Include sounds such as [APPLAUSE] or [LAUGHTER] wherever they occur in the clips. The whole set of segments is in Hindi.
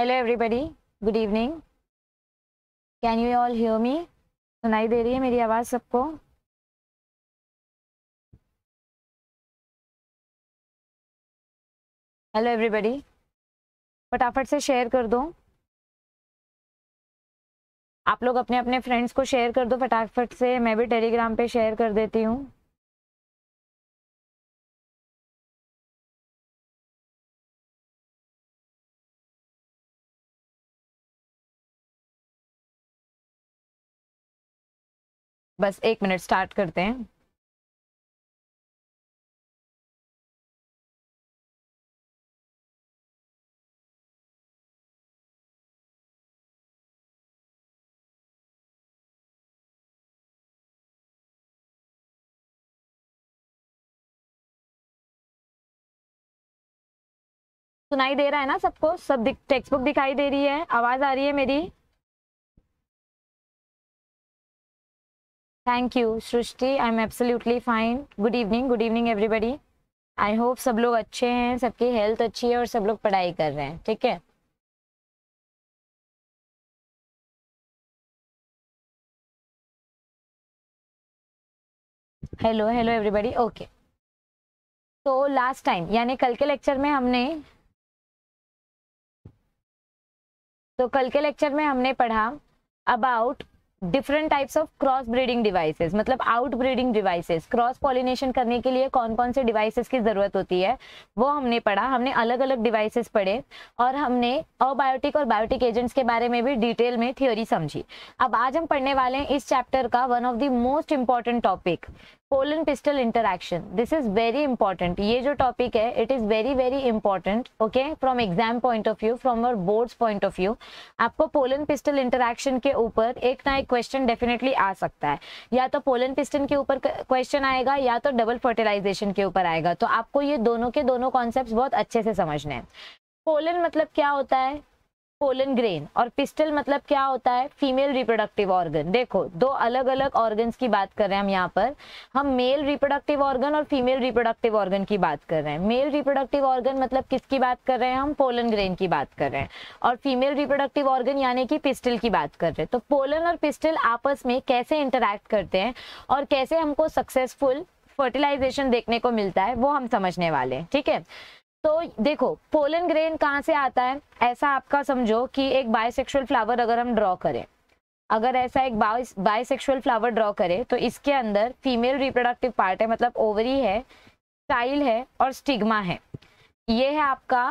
Hello everybody good evening can you all hear me सुनाई दे रही है मेरी आवाज़ सबको हेलो एवरीबॉडी फटाफट से शेयर कर दो आप लोग अपने अपने फ्रेंड्स को शेयर कर दो फटाफट से मैं भी टेलीग्राम पे शेयर कर देती हूँ बस एक मिनट स्टार्ट करते हैं सुनाई दे रहा है ना सबको सब टेक्स्ट बुक दिखाई दे रही है आवाज आ रही है मेरी thank you Srishti I am absolutely fine good evening good evening everybody I hope सब लोग अच्छे हैं सबकी हेल्थ अच्छी है और सब लोग पढ़ाई कर रहे हैं ठीक है हेलो हेलो एवरीबडी ओके तो लास्ट टाइम यानी कल के लेक्चर में हमने तो कल के लेक्चर में हमने पढ़ा about different types of cross breeding devices मतलब out breeding devices cross pollination करने के लिए कौन कौन से डिवाइसेस की ज़रूरत होती है वो हमने पढ़ा हमने अलग अलग डिवाइसेस पढ़े और हमने अबायोटिक और बायोटिक एजेंट्स के बारे में भी डिटेल में थ्योरी समझी अब आज हम पढ़ने वाले हैं इस चैप्टर का one of the most important topic pollen pistil interaction this is very important ये जो टॉपिक है it is very very important okay from exam point of view from our boards point of view आपको पोलन पिस्टल इंटरक्शन के ऊपर एक ना एक क्वेश्चन डेफिनेटली आ सकता है या तो पोलन पिस्टन के ऊपर क्वेश्चन आएगा या तो डबल फर्टिलाइजेशन के ऊपर आएगा तो आपको ये दोनों के दोनों कॉन्सेप्ट बहुत अच्छे से समझने हैं पोलन मतलब क्या होता है पोलन ग्रेन और पिस्टल मतलब क्या होता है फीमेल रिप्रोडक्टिव ऑर्गन देखो दो अलग अलग ऑर्गन्स की बात कर रहे हैं हम यहाँ पर हम मेल रिप्रोडक्टिव ऑर्गन और फीमेल रिप्रोडक्टिव ऑर्गन की बात कर रहे हैं मेल रिप्रोडक्टिव ऑर्गन मतलब किसकी बात कर रहे हैं हम पोलन ग्रेन की बात कर रहे हैं और फीमेल रिप्रोडक्टिव ऑर्गन यानी कि पिस्टल की बात कर रहे हैं तो पोलन और पिस्टल आपस में कैसे इंटरैक्ट करते हैं और कैसे हमको सक्सेसफुल फर्टिलाइजेशन देखने को मिलता है वो हम समझने वाले हैं ठीक है तो देखो पोलन ग्रेन कहाँ से आता है ऐसा आपका समझो कि एक बायसेक्सुअल फ्लावर अगर हम ड्रॉ करें अगर ऐसा एक बायसेक्सुअल फ्लावर ड्रॉ करें तो इसके अंदर फीमेल रिप्रोडक्टिव पार्ट है मतलब ओवरी है स्टाइल है और स्टिग्मा है ये है आपका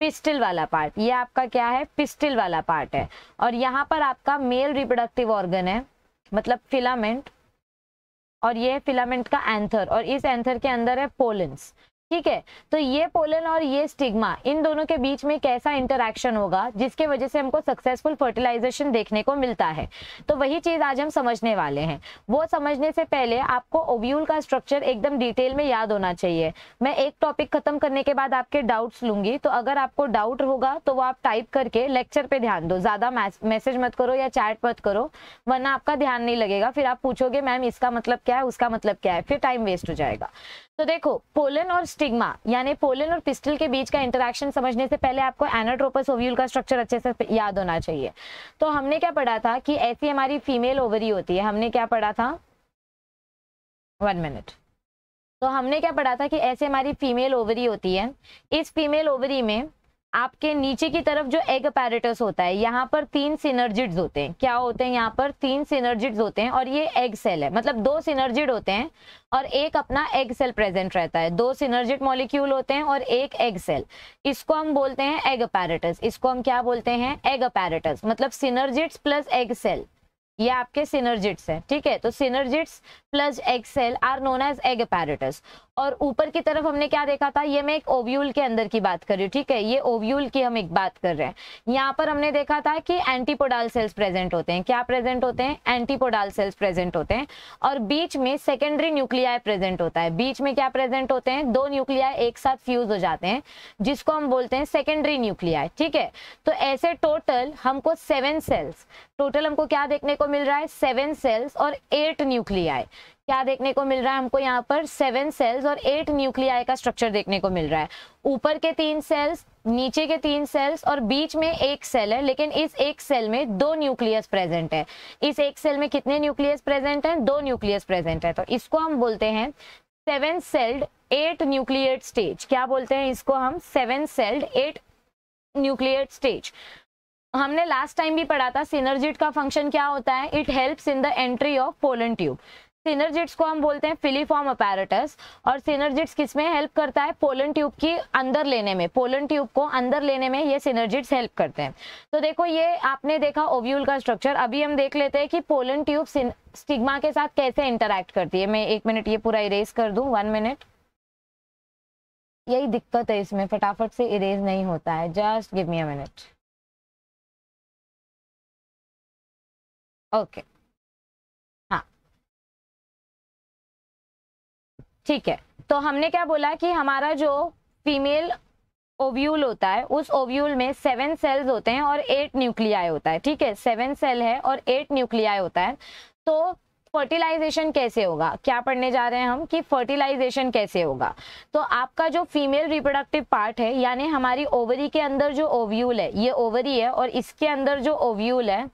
पिस्टल वाला पार्ट ये आपका क्या है पिस्टिल वाला पार्ट है और यहाँ पर आपका मेल रिप्रोडक्टिव ऑर्गन है मतलब फिलामेंट और ये है फिलामेंट का एंथर और इस एंथर के अंदर है पोलेंस ठीक है तो ये पोलन और ये स्टिग्मा इन दोनों के बीच में कैसा इंटरेक्शन होगा जिसके वजह से हमको सक्सेसफुल फर्टिलाइजेशन देखने को मिलता है तो वही चीज आज हम समझने वाले हैं वो समझने से पहले आपको ओव्यूल का स्ट्रक्चर एकदम डिटेल में याद होना चाहिए मैं एक टॉपिक खत्म करने के बाद आपके डाउट्स लूंगी तो अगर आपको डाउट होगा तो वो आप टाइप करके लेक्चर पे ध्यान दो ज्यादा मैसेज मत करो या चैट मत करो वरना आपका ध्यान नहीं लगेगा फिर आप पूछोगे मैम इसका मतलब क्या है उसका मतलब क्या है फिर टाइम वेस्ट हो जाएगा तो देखो पोलन और स्टिग्मा यानी पोलन और पिस्टल के बीच का इंटरेक्शन समझने से पहले आपको एनाट्रोपस ओव्यूल का स्ट्रक्चर अच्छे से याद होना चाहिए तो हमने क्या पढ़ा था कि ऐसी हमारी फीमेल ओवरी होती है हमने क्या पढ़ा था वन मिनट तो हमने क्या पढ़ा था कि ऐसे हमारी फीमेल ओवरी होती है इस फीमेल ओवरी में आपके नीचे की तरफ जो एग पैरेटस होता है यहाँ पर तीन सिनर्जिड्स होते हैं क्या होते हैं यहाँ पर तीन सिनर्जिड्स होते हैं और ये एग सेल है मतलब दो सिनर्जिड होते हैं और एक अपना एग सेल प्रेजेंट रहता है दो सिनर्जिड मॉलिक्यूल होते हैं और एक एग सेल इसको हम बोलते हैं एग पैरेटस इसको हम क्या बोलते हैं एग पैरेटस मतलब सिनर्जिट्स प्लस एग सेल ये आपके सिनर्जिट्स है ठीक है तो synergids plus egg cell are known as egg apparatus और ऊपर की तरफ हमने क्या देखा था ये मैं एक ओव्यूल के अंदर की बात कर रही हूँ ठीक है ये ओव्यूल की हम एक बात कर रहे हैं यहाँ पर हमने देखा था कि एंटीपोडाल सेल्स प्रेजेंट होते हैं क्या प्रेजेंट होते हैं एंटीपोडाल सेल्स प्रेजेंट होते हैं और बीच में सेकेंडरी न्यूक्लिया प्रेजेंट होता है बीच में क्या प्रेजेंट होते हैं दो न्यूक्लिया एक साथ फ्यूज हो जाते हैं जिसको हम बोलते हैं सेकेंडरी न्यूक्लिया ठीक है तो ऐसे टोटल हमको सेवन सेल्स टोटल हमको क्या देखने को मिल रहा है सेवन सेल्स और एट न्यूक्लियाई क्या देखने को मिल रहा है हमको यहाँ पर सेवन सेल्स और एट न्यूक्लियाई का स्ट्रक्चर देखने को मिल रहा है ऊपर के तीन सेल्स नीचे के तीन सेल्स और बीच में एक सेल है लेकिन इस एक सेल में दो न्यूक्लियस प्रेजेंट है इस एक सेल में कितने न्यूक्लियस प्रेजेंट हैं दो न्यूक्लियस प्रेजेंट है तो इसको हम बोलते हैं seven celled eight nuclear stage क्या बोलते हैं इसको हम seven celled eight nuclear stage हमने लास्ट टाइम भी पढ़ा था सिनर्जिट का फंक्शन क्या होता है it helps in the entry of pollen tube synergids को हम बोलते हैं फिलीफॉर्म अपैरेटस और सिनर्जिट्स किस में हेल्प करता है पोलन ट्यूब की अंदर लेने में पोलन ट्यूब को अंदर लेने में ये सिनर्जिट्स हेल्प करते हैं तो देखो ये आपने देखा ओव्यूल का स्ट्रक्चर अभी हम देख लेते हैं कि पोलन ट्यूब स्टिग्मा के साथ कैसे इंटरैक्ट करती है मैं एक मिनट ये पूरा इरेज कर दूँ वन मिनट यही दिक्कत है इसमें फटाफट से इरेज नहीं होता है just give me a minute okay ठीक है तो हमने क्या बोला कि हमारा जो फीमेल ओव्यूल होता है उस ओव्यूल में सेवन सेल्स होते हैं और एट न्यूक्लियाई होता है ठीक है सेवन सेल है और एट न्यूक्लियाई होता है तो फर्टिलाइजेशन कैसे होगा क्या पढ़ने जा रहे हैं हम कि फर्टिलाइजेशन कैसे होगा तो आपका जो फीमेल रिप्रोडक्टिव पार्ट है यानी हमारी ओवरी के अंदर जो ओव्यूल है ये ओवरी है और इसके अंदर जो ओव्यूल है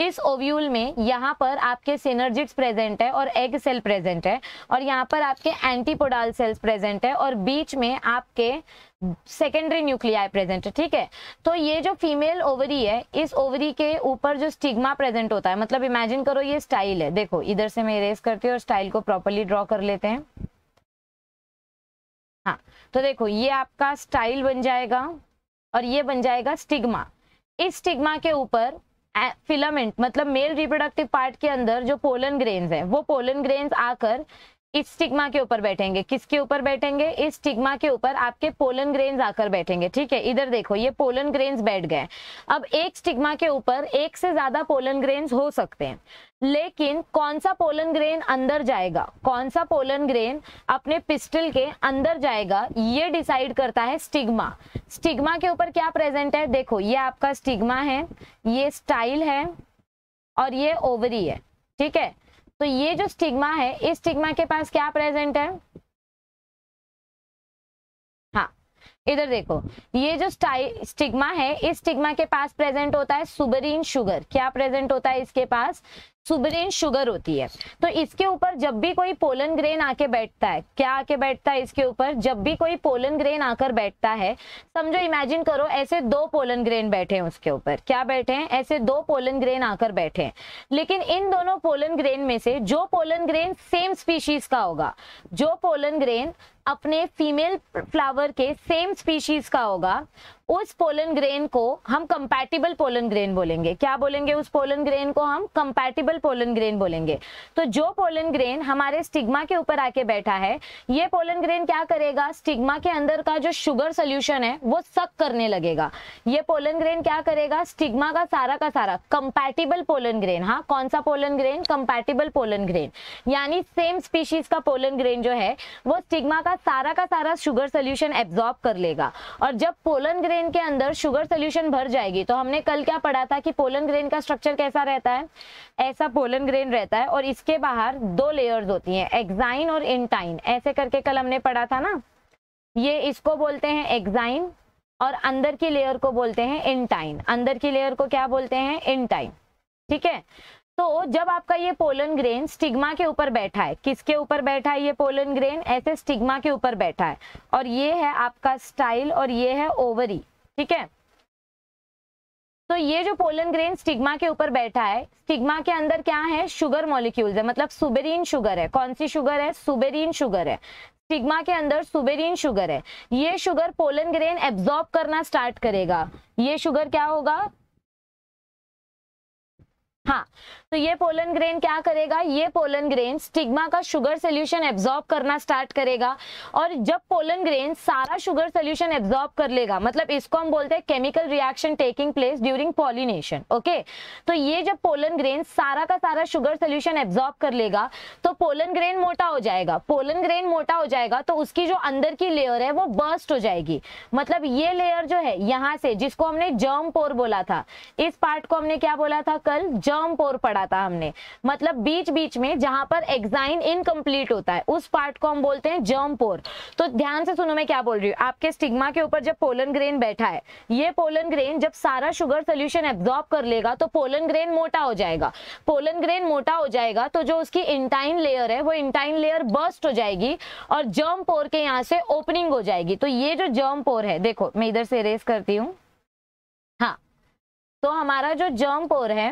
इस ओव्यूल में यहाँ पर आपके सिनर्जिट्स प्रेजेंट है और एग सेल प्रेजेंट है और यहाँ पर आपके एंटीपोडाल सेल्स प्रेजेंट है और बीच में आपके सेकेंडरी न्यूक्लिया प्रेजेंट है ठीक है तो ये जो फीमेल ओवरी है इस ओवरी के ऊपर जो स्टिग्मा प्रेजेंट होता है मतलब इमेजिन करो ये स्टाइल है देखो इधर से मैं इरेज करती हूँ और स्टाइल को प्रॉपरली ड्रॉ कर लेते हैं हाँ तो देखो ये आपका स्टाइल बन जाएगा और ये बन जाएगा स्टिग्मा इस स्टिग्मा के ऊपर फिलामेंट मतलब मेल रिप्रोडक्टिव पार्ट के अंदर जो पोलन ग्रेन्स हैं वो पोलन ग्रेन्स आकर इस स्टिग्मा के ऊपर बैठेंगे किसके ऊपर बैठेंगे इस स्टिग्मा के ऊपर आपके पोलन ग्रेन आकर बैठेंगे ठीक है इधर देखो ये पोलन ग्रेन बैठ गए अब एक स्टिग्मा के ऊपर एक से ज्यादा पोलन ग्रेन हो सकते हैं लेकिन कौन सा पोलन ग्रेन अंदर जाएगा कौन सा पोलन ग्रेन अपने पिस्टल के अंदर जाएगा ये डिसाइड करता है स्टिग्मा स्टिग्मा के ऊपर क्या प्रेजेंट है देखो ये आपका स्टिग्मा है ये स्टाइल है और ये ओवरी है ठीक है तो ये जो स्टिग्मा है इस स्टिग्मा के पास क्या प्रेजेंट है हाँ, इधर देखो ये जो स्टिग्मा है इस स्टिग्मा के पास प्रेजेंट होता है सुबरीन शुगर क्या प्रेजेंट होता है इसके पास सुबरेन शुगर होती है तो इसके ऊपर जब भी कोई पोलन ग्रेन आके बैठता है क्या आके बैठता है इसके ऊपर जब भी कोई पोलन ग्रेन आकर बैठता है समझो इमेजिन करो ऐसे दो पोलन ग्रेन बैठे हैं उसके ऊपर क्या बैठे हैं ऐसे दो पोलन ग्रेन आकर बैठे हैं लेकिन इन दोनों पोलन ग्रेन में से जो पोलन ग्रेन सेम स्पीशीज का होगा जो पोलन ग्रेन अपने फीमेल फ्लावर के सेम स्पीशीज का होगा उस पोलन ग्रेन को हम कंपैटिबल पोलन ग्रेन बोलेंगे क्या बोलेंगे उस पोलन ग्रेन को हम कंपैटिबल पोलन ग्रेन बोलेंगे तो जो पोलन ग्रेन हमारे स्टिग्मा के ऊपर आके बैठा है ये पोलन ग्रेन क्या करेगा स्टिग्मा के अंदर का जो शुगर सोल्यूशन है वो सक करने लगेगा ये पोलन ग्रेन क्या करेगा स्टिग्मा का सारा का सारा कंपैटिबल पोलन ग्रेन हाँ कौन सा pollen grain compatible pollen grain यानी सेम स्पीशीज का पोलन ग्रेन जो है वो स्टिग्मा का का सारा का सारा शुगर सोल्यूशन एब्जॉर्ब कर लेगा और जब पोलन ग्रेन के अंदर शुगर सोल्यूशन भर जाएगी तो हमने कल क्या पढ़ा था कि पोलन ग्रेन का स्ट्रक्चर कैसा रहता है ऐसा पोलन ग्रेन रहता है और इसके बाहर दो लेयर्स होती हैं एक्साइन और इंटाइन ऐसे करके कल हमने पढ़ा था ना ये इसको बोलते हैं एक्साइन और अंदर की लेयर को बोलते हैं इंटाइन अंदर की लेयर को क्या बोलते हैं इंटाइन ठीक है तो जब आपका ये पोलन ग्रेन स्टिग्मा के ऊपर बैठा है किसके ऊपर बैठा है ये पोलन ग्रेन ऐसे स्टिग्मा के ऊपर बैठा है और ये है आपका स्टाइल और ये है ओवरी ठीक है तो ये जो पोलन ग्रेन स्टिग्मा के ऊपर बैठा है स्टिग्मा के अंदर क्या है शुगर मॉलिक्यूल्स है मतलब सुबेरीन शुगर है कौन सी शुगर है सुबेरीन शुगर है स्टिग्मा के अंदर सुबेरीन शुगर है ये शुगर पोलन ग्रेन एब्जॉर्ब करना स्टार्ट करेगा ये शुगर क्या होगा हाँ तो ये पोलन ग्रेन क्या करेगा ये पोलन ग्रेन स्टिग्मा का शुगर सोल्यूशन एब्जॉर्ब करना स्टार्ट करेगा और जब पोलन ग्रेन सारा शुगर सोल्यूशन एब्जॉर्ब कर लेगा मतलब इसको हम बोलते हैं chemical reaction taking place during pollination okay तो ये जब पोलन ग्रेन सारा का सारा शुगर सोल्यूशन एब्जॉर्ब कर लेगा तो पोलन ग्रेन मोटा हो जाएगा पोलन ग्रेन मोटा हो जाएगा तो उसकी जो अंदर की लेयर है वो बर्स्ट हो जाएगी मतलब ये लेयर जो है यहाँ से जिसको हमने जर्म पोर बोला था इस पार्ट को हमने क्या बोला था कल जर्म टर्म पोर पढ़ा था हमने मतलब बीच बीच में जहां पर एग्जाइन इनकम्प्लीट होता है उस पार्ट को हम बोलते हैं जर्म पोर तो ध्यान से सुनो मैं क्या बोल रही हूँ आपके स्टिग्मा के ऊपर जब पोलन ग्रेन बैठा है ये पोलन ग्रेन जब सारा शुगर सोल्यूशन एब्जॉर्ब कर लेगा तो पोलन ग्रेन मोटा हो जाएगा पोलन ग्रेन मोटा हो जाएगा तो जो उसकी इंटाइन लेयर है वो इंटाइन लेयर बर्स्ट हो जाएगी और जर्म पोर के यहाँ से ओपनिंग हो जाएगी तो ये जो जर्म पोर है देखो मैं इधर से रेस करती हूँ हाँ तो हमारा जो जर्म पोर है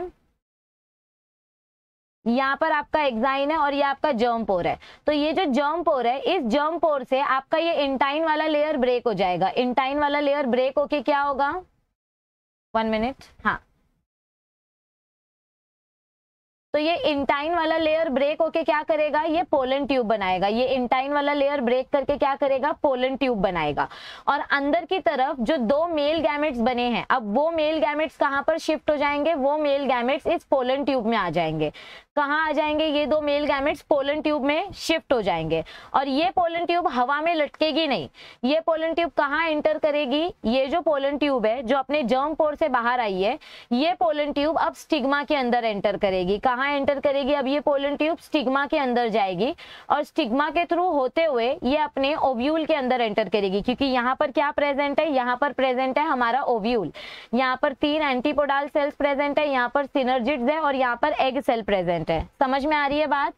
यहाँ पर आपका एक्साइन है और ये आपका जर्म पोर है तो ये जो जर्म पोर है इस जर्म पोर से आपका ये इंटाइन वाला लेयर ब्रेक हो जाएगा इंटाइन वाला लेयर ब्रेक होके क्या होगा वन मिनट हाँ तो ये इंटाइन वाला लेयर ब्रेक होके क्या करेगा ये पोलन ट्यूब बनाएगा ये इंटाइन वाला लेयर ब्रेक करके क्या करेगा पोलन ट्यूब बनाएगा और अंदर की तरफ जो दो मेल गैमेट्स बने हैं अब वो मेल गैमेट्स कहाँ पर शिफ्ट हो जाएंगे वो मेल गैमेट्स इस पोलन ट्यूब में आ जाएंगे कहाँ आ जाएंगे ये दो मेल गैमेट्स पोलन ट्यूब में शिफ्ट हो जाएंगे और ये पोलन ट्यूब हवा में लटकेगी नहीं ये पोलन ट्यूब कहाँ एंटर करेगी ये जो पोलन ट्यूब है जो अपने जर्म पोर से बाहर आई है ये पोलन ट्यूब अब स्टिग्मा के अंदर एंटर करेगी कहाँ कहाँ एंटर करेगी अब ये पोलन ट्यूब स्टिग्मा के अंदर जाएगी और स्टिग्मा के थ्रू होते हुए ये अपने ओव्यूल के अंदर एंटर करेगी क्योंकि यहाँ पर क्या प्रेजेंट है यहाँ पर प्रेजेंट है हमारा ओव्यूल यहाँ पर तीन एंटीपोडाल सेल्स प्रेजेंट है यहाँ पर सिनर्जिट्स है और यहाँ पर एग सेल प्रेजेंट है समझ में आ रही है बात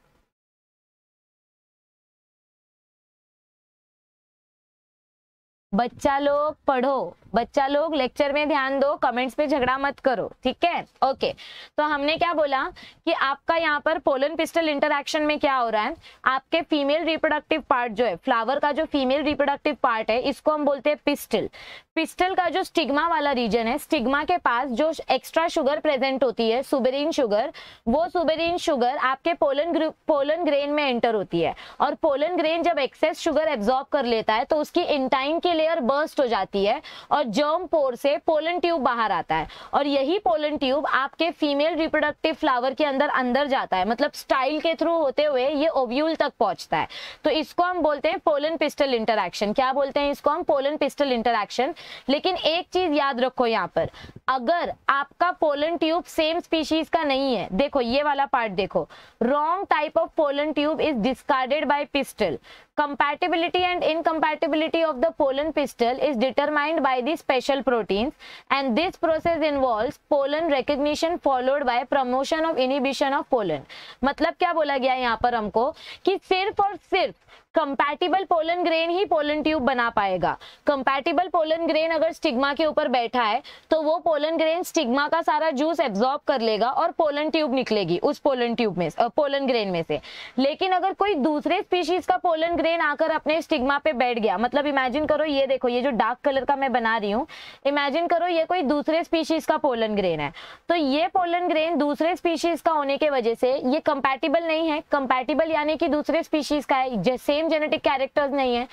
बच्चा लोग पढ़ो बच्चा लोग लेक्चर में ध्यान दो कमेंट्स पे झगड़ा मत करो ठीक है ओके तो हमने क्या बोला कि आपका यहाँ पर पोलन पिस्टल इंटरक्शन में क्या हो रहा है आपके फीमेल रिप्रोडक्टिव पार्ट जो है फ्लावर का जो फीमेल रिप्रोडक्टिव पार्ट है इसको हम बोलते हैं पिस्टल पिस्टल का जो स्टिग्मा वाला रीजन है स्टिग्मा के पास जो एक्स्ट्रा शुगर प्रेजेंट होती है सुबेरिन शुगर वो सुबेरिन शुगर आपके पोलन पोलन ग्रेन में एंटर होती है और पोलन ग्रेन जब एक्सेस शुगर एब्जॉर्ब कर लेता है तो उसकी इंटाइन के लेयर बर्स्ट हो जाती है और जर्म पोर से पोलन ट्यूब बाहर आता है और यही पोलन ट्यूब आपके फीमेल रिप्रोडक्टिव फ्लावर के अंदर अंदर जाता है मतलब स्टाइल के थ्रू होते हुए ये ओव्यूल तक पहुंचता है तो इसको हम बोलते हैं पोलन पिस्टल इंटरक्शन क्या बोलते हैं इसको हम पोलन पिस्टल इंटरक्शन लेकिन एक चीज याद रखो यहाँ पर अगर आपका पोलन ट्यूब सेम स्पीशीज का नहीं है देखो ये वाला पार्ट देखो wrong type of pollen tube is discarded by pistil compatibility and incompatibility of the pollen pistil is determined by the special proteins and this process involves pollen recognition followed by promotion of inhibition of pollen मतलब क्या बोला गया यहाँ पर हमको कि सिर्फ और सिर्फ कंपैटिबल पोलन ग्रेन ही पोलन ट्यूब बना पाएगा कंपैटिबल पोलन ग्रेन अगर स्टिग्मा के ऊपर बैठा है तो वो पोलन ग्रेन स्टिग्मा का सारा जूस एब्जॉर्ब कर लेगा और पोलन ट्यूब निकलेगी उस पोलन ट्यूब में पोलन ग्रेन में से लेकिन अगर कोई दूसरे स्पीशीज का पोलन ग्रेन आकर अपने स्टिग्मा पे बैठ गया मतलब इमेजिन करो ये देखो ये जो डार्क कलर का मैं बना रही हूँ इमेजिन करो ये कोई दूसरे स्पीशीज का पोलन ग्रेन है तो ये पोलन ग्रेन दूसरे स्पीशीज का होने की वजह से ये कंपैटिबल नहीं है कंपैटिबल यानी कि दूसरे स्पीशीज का है जैसे सेम जेनेटिक कैरेक्टर्स नहीं है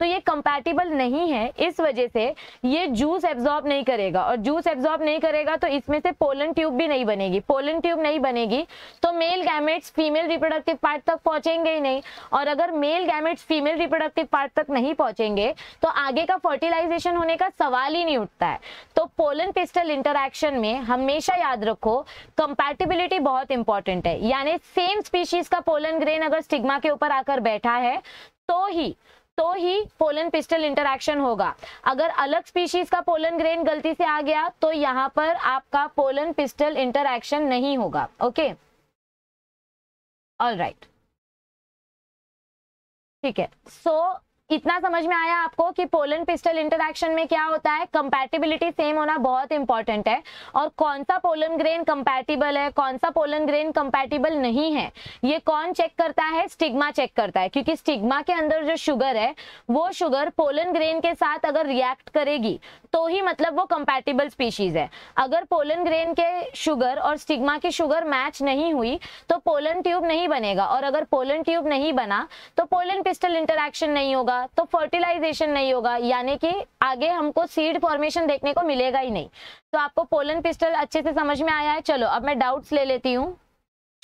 तो ये कंपैटिबल नहीं है इस वजह से ये जूस एब्जॉर्ब नहीं करेगा और जूस एब्जॉर्ब नहीं करेगा तो इसमें से पोलन ट्यूब भी नहीं बनेगी पोलन ट्यूब नहीं बनेगी तो male gametes female reproductive part तक पहुंचेंगे ही नहीं और अगर male gametes female reproductive part तक नहीं पहुंचेंगे तो आगे का फर्टिलाइजेशन होने का सवाल ही नहीं उठता है तो पोलन पिस्टल इंटरक्शन में हमेशा याद रखो कंपैटिबिलिटी बहुत इंपॉर्टेंट है यानी सेम स्पीशीज का पोलन ग्रेन अगर स्टिग्मा के ऊपर आकर बैठा है तो ही तो ही पोलन पिस्टल इंटरक्शन होगा अगर अलग स्पीशीज का पोलन ग्रेन गलती से आ गया तो यहां पर आपका पोलन पिस्टल इंटरक्शन नहीं होगा ओके ऑल राइट ठीक है सो इतना समझ में आया आपको कि पोलन पिस्टल इंटरेक्शन में क्या होता है कंपैटिबिलिटी सेम होना बहुत इंपॉर्टेंट है और कौन सा पोलन ग्रेन कंपैटिबल है कौन सा पोलन ग्रेन कंपैटिबल नहीं है ये कौन चेक करता है स्टिग्मा चेक करता है क्योंकि स्टिग्मा के अंदर जो शुगर है वो शुगर पोलन ग्रेन के साथ अगर रिएक्ट करेगी तो ही मतलब वो कंपैटिबल स्पीशीज है अगर पोलन ग्रेन के शुगर और स्टिग्मा की शुगर मैच नहीं हुई तो पोलन ट्यूब नहीं बनेगा और अगर पोलन ट्यूब नहीं बना तो पोलन पिस्टल इंटरेक्शन नहीं होगा तो फर्टिलाइजेशन नहीं होगा यानी कि आगे हमको सीड फॉर्मेशन देखने को मिलेगा ही नहीं तो आपको पोलन पिस्टल अच्छे से समझ में आया है चलो अब मैं डाउट्स ले लेती हूँ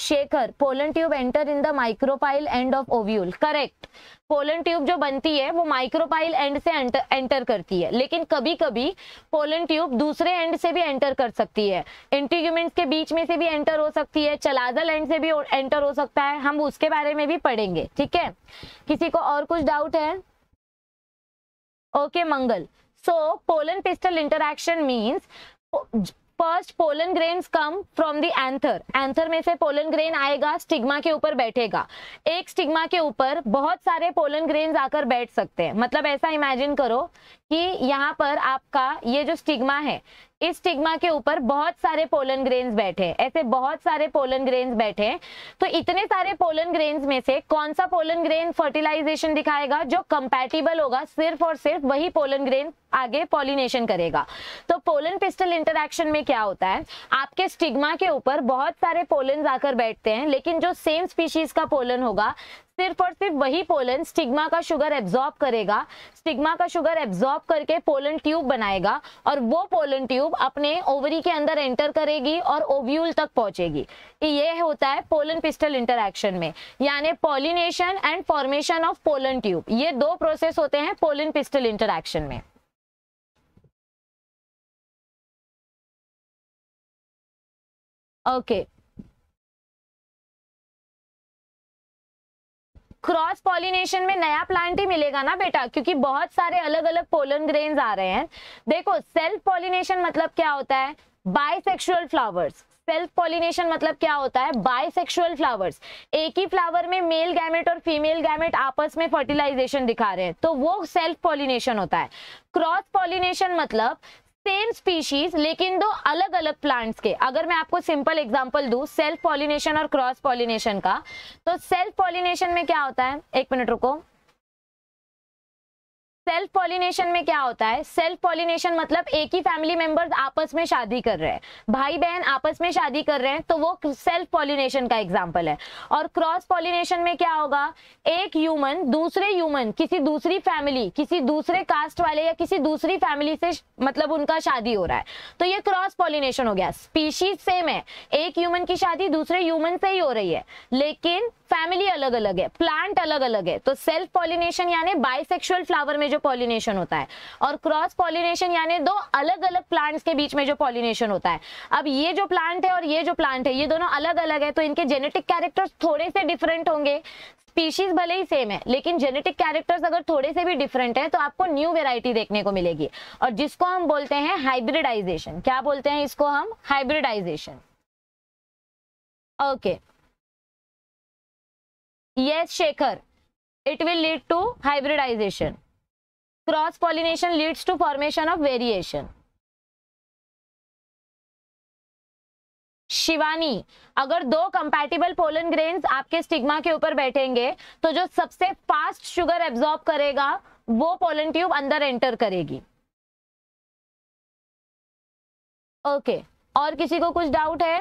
Shekhar pollen tube enter in the micropyle end of ovule correct pollen tube जो बनती है वो माइक्रोपाइल एंड से एंटर, एंटर करती है लेकिन कभी कभी पोलन ट्यूब दूसरे एंड से भी एंटर कर सकती है इंटीग्यूमेंट के बीच में से भी एंटर हो सकती है चलाजल एंड से भी एंटर हो सकता है हम उसके बारे में भी पढ़ेंगे ठीक है किसी को और कुछ डाउट है okay okay, Mangal so pollen pistil interaction means first pollen grain come from the anther anther में से पोलन ग्रेन आएगा स्टिग्मा के ऊपर बैठेगा एक स्टिग्मा के ऊपर बहुत सारे पोलन ग्रेन आकर बैठ सकते हैं मतलब ऐसा इमेजिन करो कि यहाँ पर आपका ये जो स्टिग्मा है इस स्टिग्मा के ऊपर बहुत सारे पोलन ग्रेन्स बैठे हैं ऐसे बहुत सारे पोलन ग्रेन्स बैठे हैं तो इतने सारे पोलन ग्रेन्स में से कौन सा पोलन ग्रेन फर्टिलाइजेशन दिखाएगा जो कंपैटिबल होगा सिर्फ और सिर्फ वही पोलन ग्रेन आगे पॉलिनेशन करेगा तो पोलन पिस्टल इंटरक्शन में क्या होता है आपके स्टिग्मा के ऊपर बहुत सारे पोलन आकर बैठते हैं लेकिन जो सेम स्पीशीज का पोलन होगा सिर्फ और सिर्फ वही पोलन स्टिग्मा का शुगर एब्जॉर्ब करेगा स्टिग्मा का शुगर एब्जॉर्ब करके पोलन ट्यूब बनाएगा और वो पोलन ट्यूब अपने ओवरी के अंदर एंटर करेगी और ओव्यूल तक पहुंचेगी ये होता है पोलन पिस्टल इंटरक्शन में यानी pollination and formation of pollen tube ये दो प्रोसेस होते हैं पोलन पिस्टल इंटरक्शन में ओके okay. क्रॉस पॉलिनेशन में नया प्लांट ही मिलेगा ना बेटा क्योंकि बहुत सारे अलग अलग पोलन ग्रेन आ रहे हैं देखो सेल्फ पॉलिनेशन मतलब क्या होता है बाइसेक्सुअल फ्लावर्स सेल्फ पॉलिनेशन मतलब क्या होता है बाइसेक्सुअल फ्लावर्स एक ही फ्लावर में मेल गैमेट और फीमेल गैमेट आपस में फर्टिलाइजेशन दिखा रहे हैं तो वो सेल्फ पॉलिनेशन होता है क्रॉस पॉलिनेशन मतलब सेम स्पीशीज लेकिन दो अलग अलग प्लांट्स के अगर मैं आपको सिंपल एग्जांपल दू सेल्फ पॉलिनेशन और क्रॉस पॉलिनेशन का तो सेल्फ पॉलिनेशन में क्या होता है एक मिनट रुको सेल्फ पॉलिनेशन में क्या होता है सेल्फ पॉलिनेशन मतलब एक ही फैमिली मेंबर्स आपस में शादी कर रहे हैं भाई बहन आपस में शादी कर रहे हैं तो वो सेल्फ पॉलिनेशन का एग्जाम्पल है और क्रॉस पॉलिनेशन में क्या होगा एक ह्यूमन दूसरे ह्यूमन किसी दूसरी फैमिली किसी दूसरे कास्ट वाले या किसी दूसरी फैमिली से मतलब उनका शादी हो रहा है तो ये क्रॉस पॉलिनेशन हो गया स्पीशीज सेम है एक ह्यूमन की शादी दूसरे ह्यूमन से ही हो रही है लेकिन फैमिली अलग अलग है प्लांट अलग अलग है तो सेल्फ पॉलिनेशन यानी बाइसेक्सुअल फ्लावर में जो पॉलिनेशन होता है और क्रॉस पॉलिनेशन यानी दो अलग अलग प्लांट्स के बीच में जो पॉलिनेशन होता है अब ये जो प्लांट है और ये जो प्लांट है ये दोनों अलग अलग है तो इनके जेनेटिक कैरेक्टर्स थोड़े से डिफरेंट होंगे स्पीशीज भले ही सेम है लेकिन जेनेटिक कैरेक्टर्स अगर थोड़े से भी डिफरेंट है तो आपको न्यू वेराइटी देखने को मिलेगी और जिसको हम बोलते हैं हाइब्रिडाइजेशन क्या बोलते हैं इसको हम hybridisation okay okay. yes shekhar it will lead to hybridization cross pollination leads to formation of variation Shivani अगर दो कंपैटिबल पोलन ग्रेन्स आपके स्टिग्मा के ऊपर बैठेंगे तो जो सबसे फास्ट शुगर एब्जॉर्ब करेगा वो पोलन ट्यूब अंदर एंटर करेगी ओके okay. और किसी को कुछ डाउट है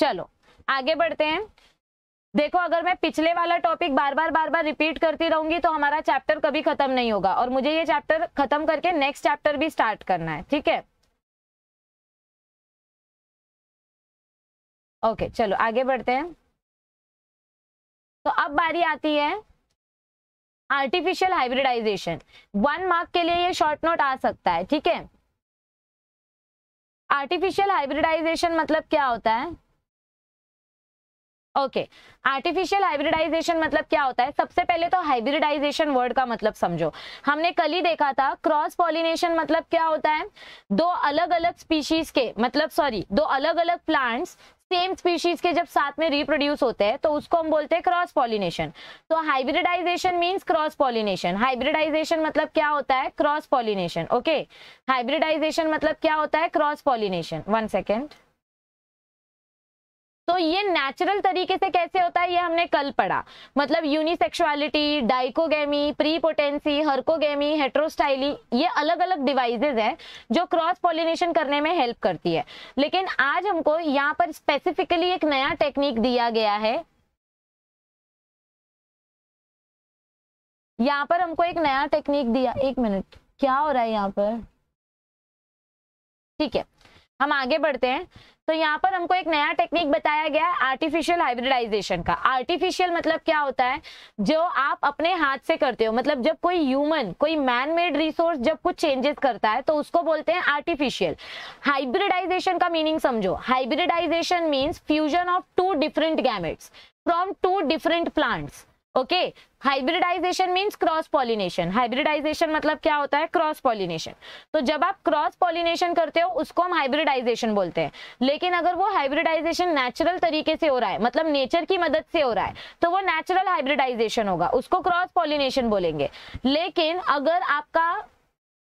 चलो आगे बढ़ते हैं देखो अगर मैं पिछले वाला टॉपिक बार बार बार बार रिपीट करती रहूंगी तो हमारा चैप्टर कभी खत्म नहीं होगा और मुझे ये चैप्टर खत्म करके नेक्स्ट चैप्टर भी स्टार्ट करना है ठीक है ओके चलो आगे बढ़ते हैं तो अब बारी आती है आर्टिफिशियल हाइब्रिडाइजेशन वन मार्क के लिए ये शॉर्ट नोट आ सकता है ठीक है आर्टिफिशियल हाइब्रिडाइजेशन मतलब क्या होता है ओके आर्टिफिशियल हाइब्रिडाइजेशन मतलब क्या होता है सबसे पहले तो हाइब्रिडाइजेशन वर्ड का मतलब समझो हमने कल ही देखा था क्रॉस पॉलिनेशन मतलब क्या होता है दो अलग अलग स्पीशीज के मतलब सॉरी दो अलग अलग प्लांट्स सेम स्पीशीज के जब साथ में रिप्रोड्यूस होते हैं तो उसको हम बोलते हैं क्रॉस पॉलिनेशन तो hybridisation means cross pollination hybridisation मतलब क्या होता है क्रॉस पॉलिनेशन ओके हाइब्रिडाइजेशन मतलब क्या होता है क्रॉस पॉलिनेशन वन सेकेंड तो ये नेचुरल तरीके से कैसे होता है ये हमने कल पढ़ा मतलब unisexuality dichogamy prepotency herkogamy heterostyly ये अलग अलग डिवाइजेज हैं जो क्रॉस पॉलिनेशन करने में हेल्प करती है लेकिन आज हमको यहाँ पर स्पेसिफिकली एक नया टेक्निक दिया गया है यहाँ पर हमको एक नया टेक्निक दिया एक मिनट क्या हो रहा है यहाँ पर ठीक है हम आगे बढ़ते हैं तो यहाँ पर हमको एक नया टेक्निक बताया गया है आर्टिफिशियल हाइब्रिडाइजेशन का आर्टिफिशियल मतलब क्या होता है जो आप अपने हाथ से करते हो मतलब जब कोई ह्यूमन कोई मैन मेड रिसोर्स जब कुछ चेंजेस करता है तो उसको बोलते हैं आर्टिफिशियल हाइब्रिडाइजेशन का मीनिंग समझो hybridisation means fusion of two different gametes from two different plants okay hybridisation means cross pollination hybridisation मतलब क्या होता है क्रॉस पॉलिनेशन तो जब आप क्रॉस पॉलिनेशन करते हो उसको हम हाइब्रिडाइजेशन बोलते हैं लेकिन अगर वो हाइब्रिडाइजेशन नेचुरल तरीके से हो रहा है मतलब नेचर की मदद से हो रहा है तो वो नेचुरल हाइब्रिडाइजेशन होगा उसको क्रॉस पॉलिनेशन बोलेंगे लेकिन अगर आपका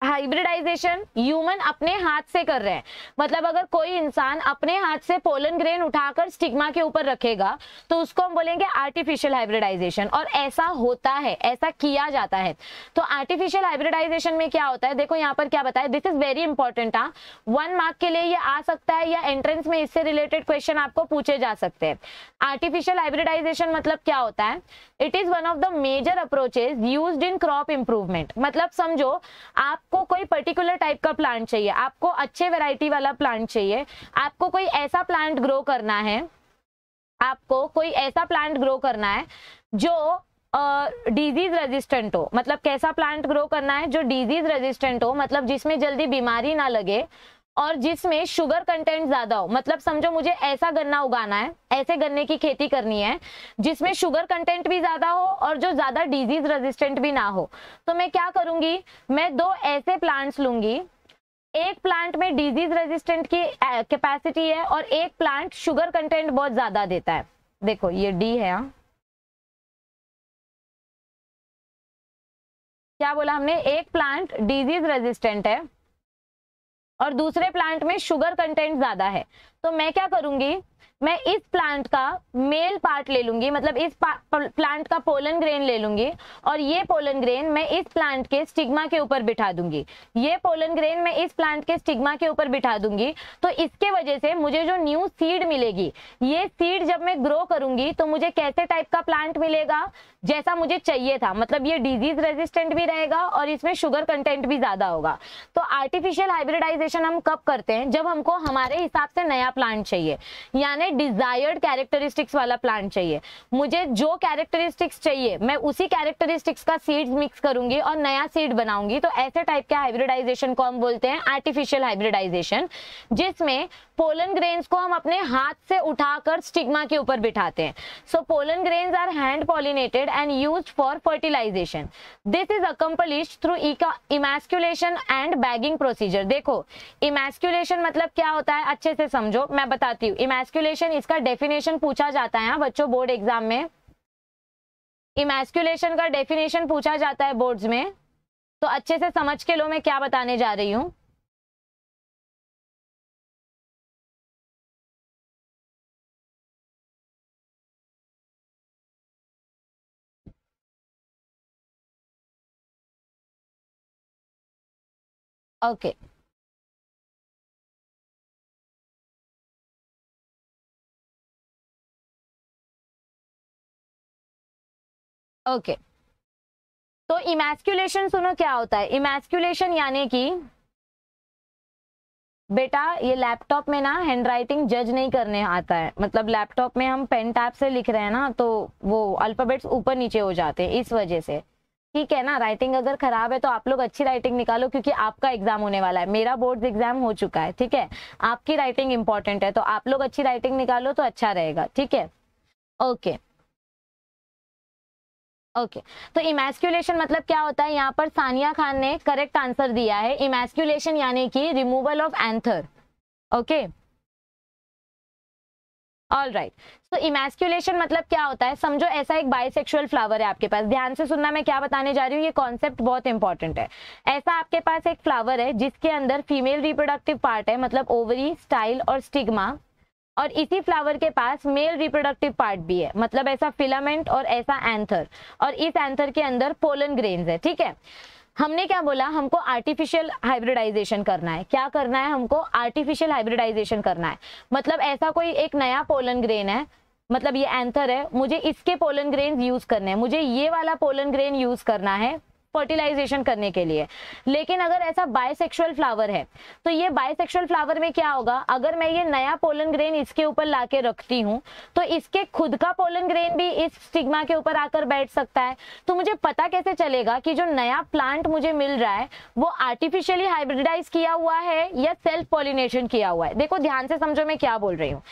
हाइब्रिडाइजेशन ह्यूमन अपने हाथ से कर रहे हैं मतलब अगर कोई इंसान अपने हाथ से पोलन ग्रेन उठाकर स्टिग्मा के ऊपर रखेगा तो उसको हम बोलेंगे आर्टिफिशियल हाइब्रिडाइजेशन और ऐसा होता है ऐसा किया जाता है तो आर्टिफिशियल हाइब्रिडाइजेशन में क्या होता है देखो यहाँ पर क्या बताया दिस इज वेरी इंपॉर्टेंट हाँ वन मार्क के लिए ये आ सकता है या एंट्रेंस में इससे रिलेटेड क्वेश्चन आपको पूछे जा सकते हैं आर्टिफिशियल हाइब्रिडाइजेशन मतलब क्या होता है it is one of the major approaches use in crop improvement मतलब समझो आप आपको कोई पर्टिकुलर टाइप का प्लांट चाहिए आपको अच्छे वेराइटी वाला प्लांट चाहिए आपको कोई ऐसा प्लांट ग्रो करना है आपको कोई ऐसा प्लांट ग्रो करना है जो डिजीज रेजिस्टेंट हो मतलब कैसा प्लांट ग्रो करना है जो डिजीज रेजिस्टेंट हो मतलब जिसमें जल्दी बीमारी ना लगे और जिसमें शुगर कंटेंट ज्यादा हो मतलब समझो मुझे ऐसा गन्ना उगाना है ऐसे गन्ने की खेती करनी है जिसमें शुगर कंटेंट भी ज्यादा हो और जो ज्यादा डिजीज रेजिस्टेंट भी ना हो तो मैं क्या करूंगी मैं दो ऐसे प्लांट्स लूंगी एक प्लांट में डिजीज रेजिस्टेंट की कैपेसिटी है और एक प्लांट शुगर कंटेंट बहुत ज्यादा देता है देखो ये डी है हा? क्या बोला हमने एक प्लांट डिजीज रेजिस्टेंट है और दूसरे प्लांट में शुगर कंटेंट ज्यादा है तो मैं क्या करूंगी मैं इस प्लांट का मेल पार्ट ले लूंगी मतलब इस प्लांट का पोलन ग्रेन ले लूंगी और ये पोलन ग्रेन मैं इस प्लांट के स्टिग्मा के ऊपर बिठा दूंगी ये पोलन ग्रेन मैं इस प्लांट के स्टिग्मा के ऊपर बिठा दूंगी तो इसके वजह से मुझे जो न्यू सीड मिलेगी ये सीड जब मैं ग्रो करूंगी तो मुझे कैसे टाइप का प्लांट मिलेगा जैसा मुझे चाहिए था मतलब ये डिजीज रेजिस्टेंट भी रहेगा और इसमें शुगर कंटेंट भी ज्यादा होगा तो आर्टिफिशियल हाइब्रिडाइजेशन हम कब करते हैं जब हमको हमारे हिसाब से नया प्लांट चाहिए यानी डिजायर्ड कैरेक्टरिस्टिक्स वाला प्लांट चाहिए मुझे जो कैरेक्टरिस्टिक्स चाहिए मैं उसी कैरेक्टरिस्टिक्स का सीड्स मिक्स करूंगी और नया सीड बनाऊंगी तो ऐसे टाइप के हाइब्रिडाइजेशन को हम बोलते हैं आर्टिफिशियल हाइब्रिडाइजेशन जिसमें पोलन ग्रेन्स को हम अपने हाथ से उठाकर स्टिग्मा के ऊपर बिठाते हैं so pollen grains are hand pollinated and use for fertilisation this is accomplish through emasculation and bagging procedure देखो इमेस्क्यूलेशन मतलब क्या होता है अच्छे से समझो मैं बताती हूँ इमेस्क्यूलेशन इसका डेफिनेशन पूछा जाता है बच्चों बोर्ड एग्जाम में इमेस्क्यूलेशन का डेफिनेशन पूछा जाता है बोर्ड्स में तो अच्छे से समझ के लो मैं क्या बताने जा रही हूँ Okay. ओके तो इमेस्क्यूलेशन सुनो क्या होता है इमेस्क्यूलेशन यानी कि बेटा ये लैपटॉप में ना हैंड राइटिंग जज नहीं करने आता है मतलब लैपटॉप में हम पेन टैप से लिख रहे हैं ना तो वो अल्फाबेट्स ऊपर नीचे हो जाते हैं इस वजह से ठीक है ना राइटिंग अगर खराब है तो आप लोग अच्छी राइटिंग निकालो क्योंकि आपका एग्जाम होने वाला है मेरा बोर्ड एग्जाम हो चुका है ठीक है आपकी राइटिंग इंपॉर्टेंट है तो आप लोग अच्छी राइटिंग निकालो तो अच्छा रहेगा ठीक है ओके ओके तो इमेस्क्यूलेशन मतलब क्या होता है यहाँ पर सानिया खान ने करेक्ट आंसर दिया है इमेस्क्यूलेशन यानी कि removal of anther okay okay? All right तो इमेस्क्यूलेशन मतलब क्या होता है समझो ऐसा एक बाइसेक्सुअल फ्लावर है आपके पास ध्यान से सुनना मैं क्या बताने जा रही हूँ ये कॉन्सेप्ट बहुत इंपॉर्टेंट है ऐसा आपके पास एक फ्लावर है जिसके अंदर फीमेल रिप्रोडक्टिव पार्ट है मतलब ओवरी स्टाइल और स्टिग्मा और इसी फ्लावर के पास मेल रिप्रोडक्टिव पार्ट भी है मतलब ऐसा फिलामेंट और ऐसा एंथर और इस एंथर के अंदर पोलन ग्रेन्स है ठीक है हमने क्या बोला हमको आर्टिफिशियल हाइब्रिडाइजेशन करना है क्या करना है हमको आर्टिफिशियल हाइब्रिडाइजेशन करना है मतलब ऐसा कोई एक नया पोलन ग्रेन है मतलब ये एंथर है मुझे इसके पोलन ग्रेन यूज करने हैं मुझे ये वाला पोलन ग्रेन यूज करना है फर्टिलाइजेशन करने के लिए लेकिन अगर ऐसा बायसेक्सुअल फ्लावर है तो ये बायसेक्सुअल फ्लावर में क्या होगा अगर मैं ये नया पोलन ग्रेन इसके ऊपर ला के रखती हूँ तो इसके खुद का पोलन ग्रेन भी इस स्टिग्मा के ऊपर आकर बैठ सकता है तो मुझे पता कैसे चलेगा कि जो नया प्लांट मुझे मिल रहा है वो आर्टिफिशियली हाइब्रिडाइज किया हुआ है या सेल्फ पॉलिनेशन किया हुआ है देखो ध्यान से समझो मैं क्या बोल रही हूँ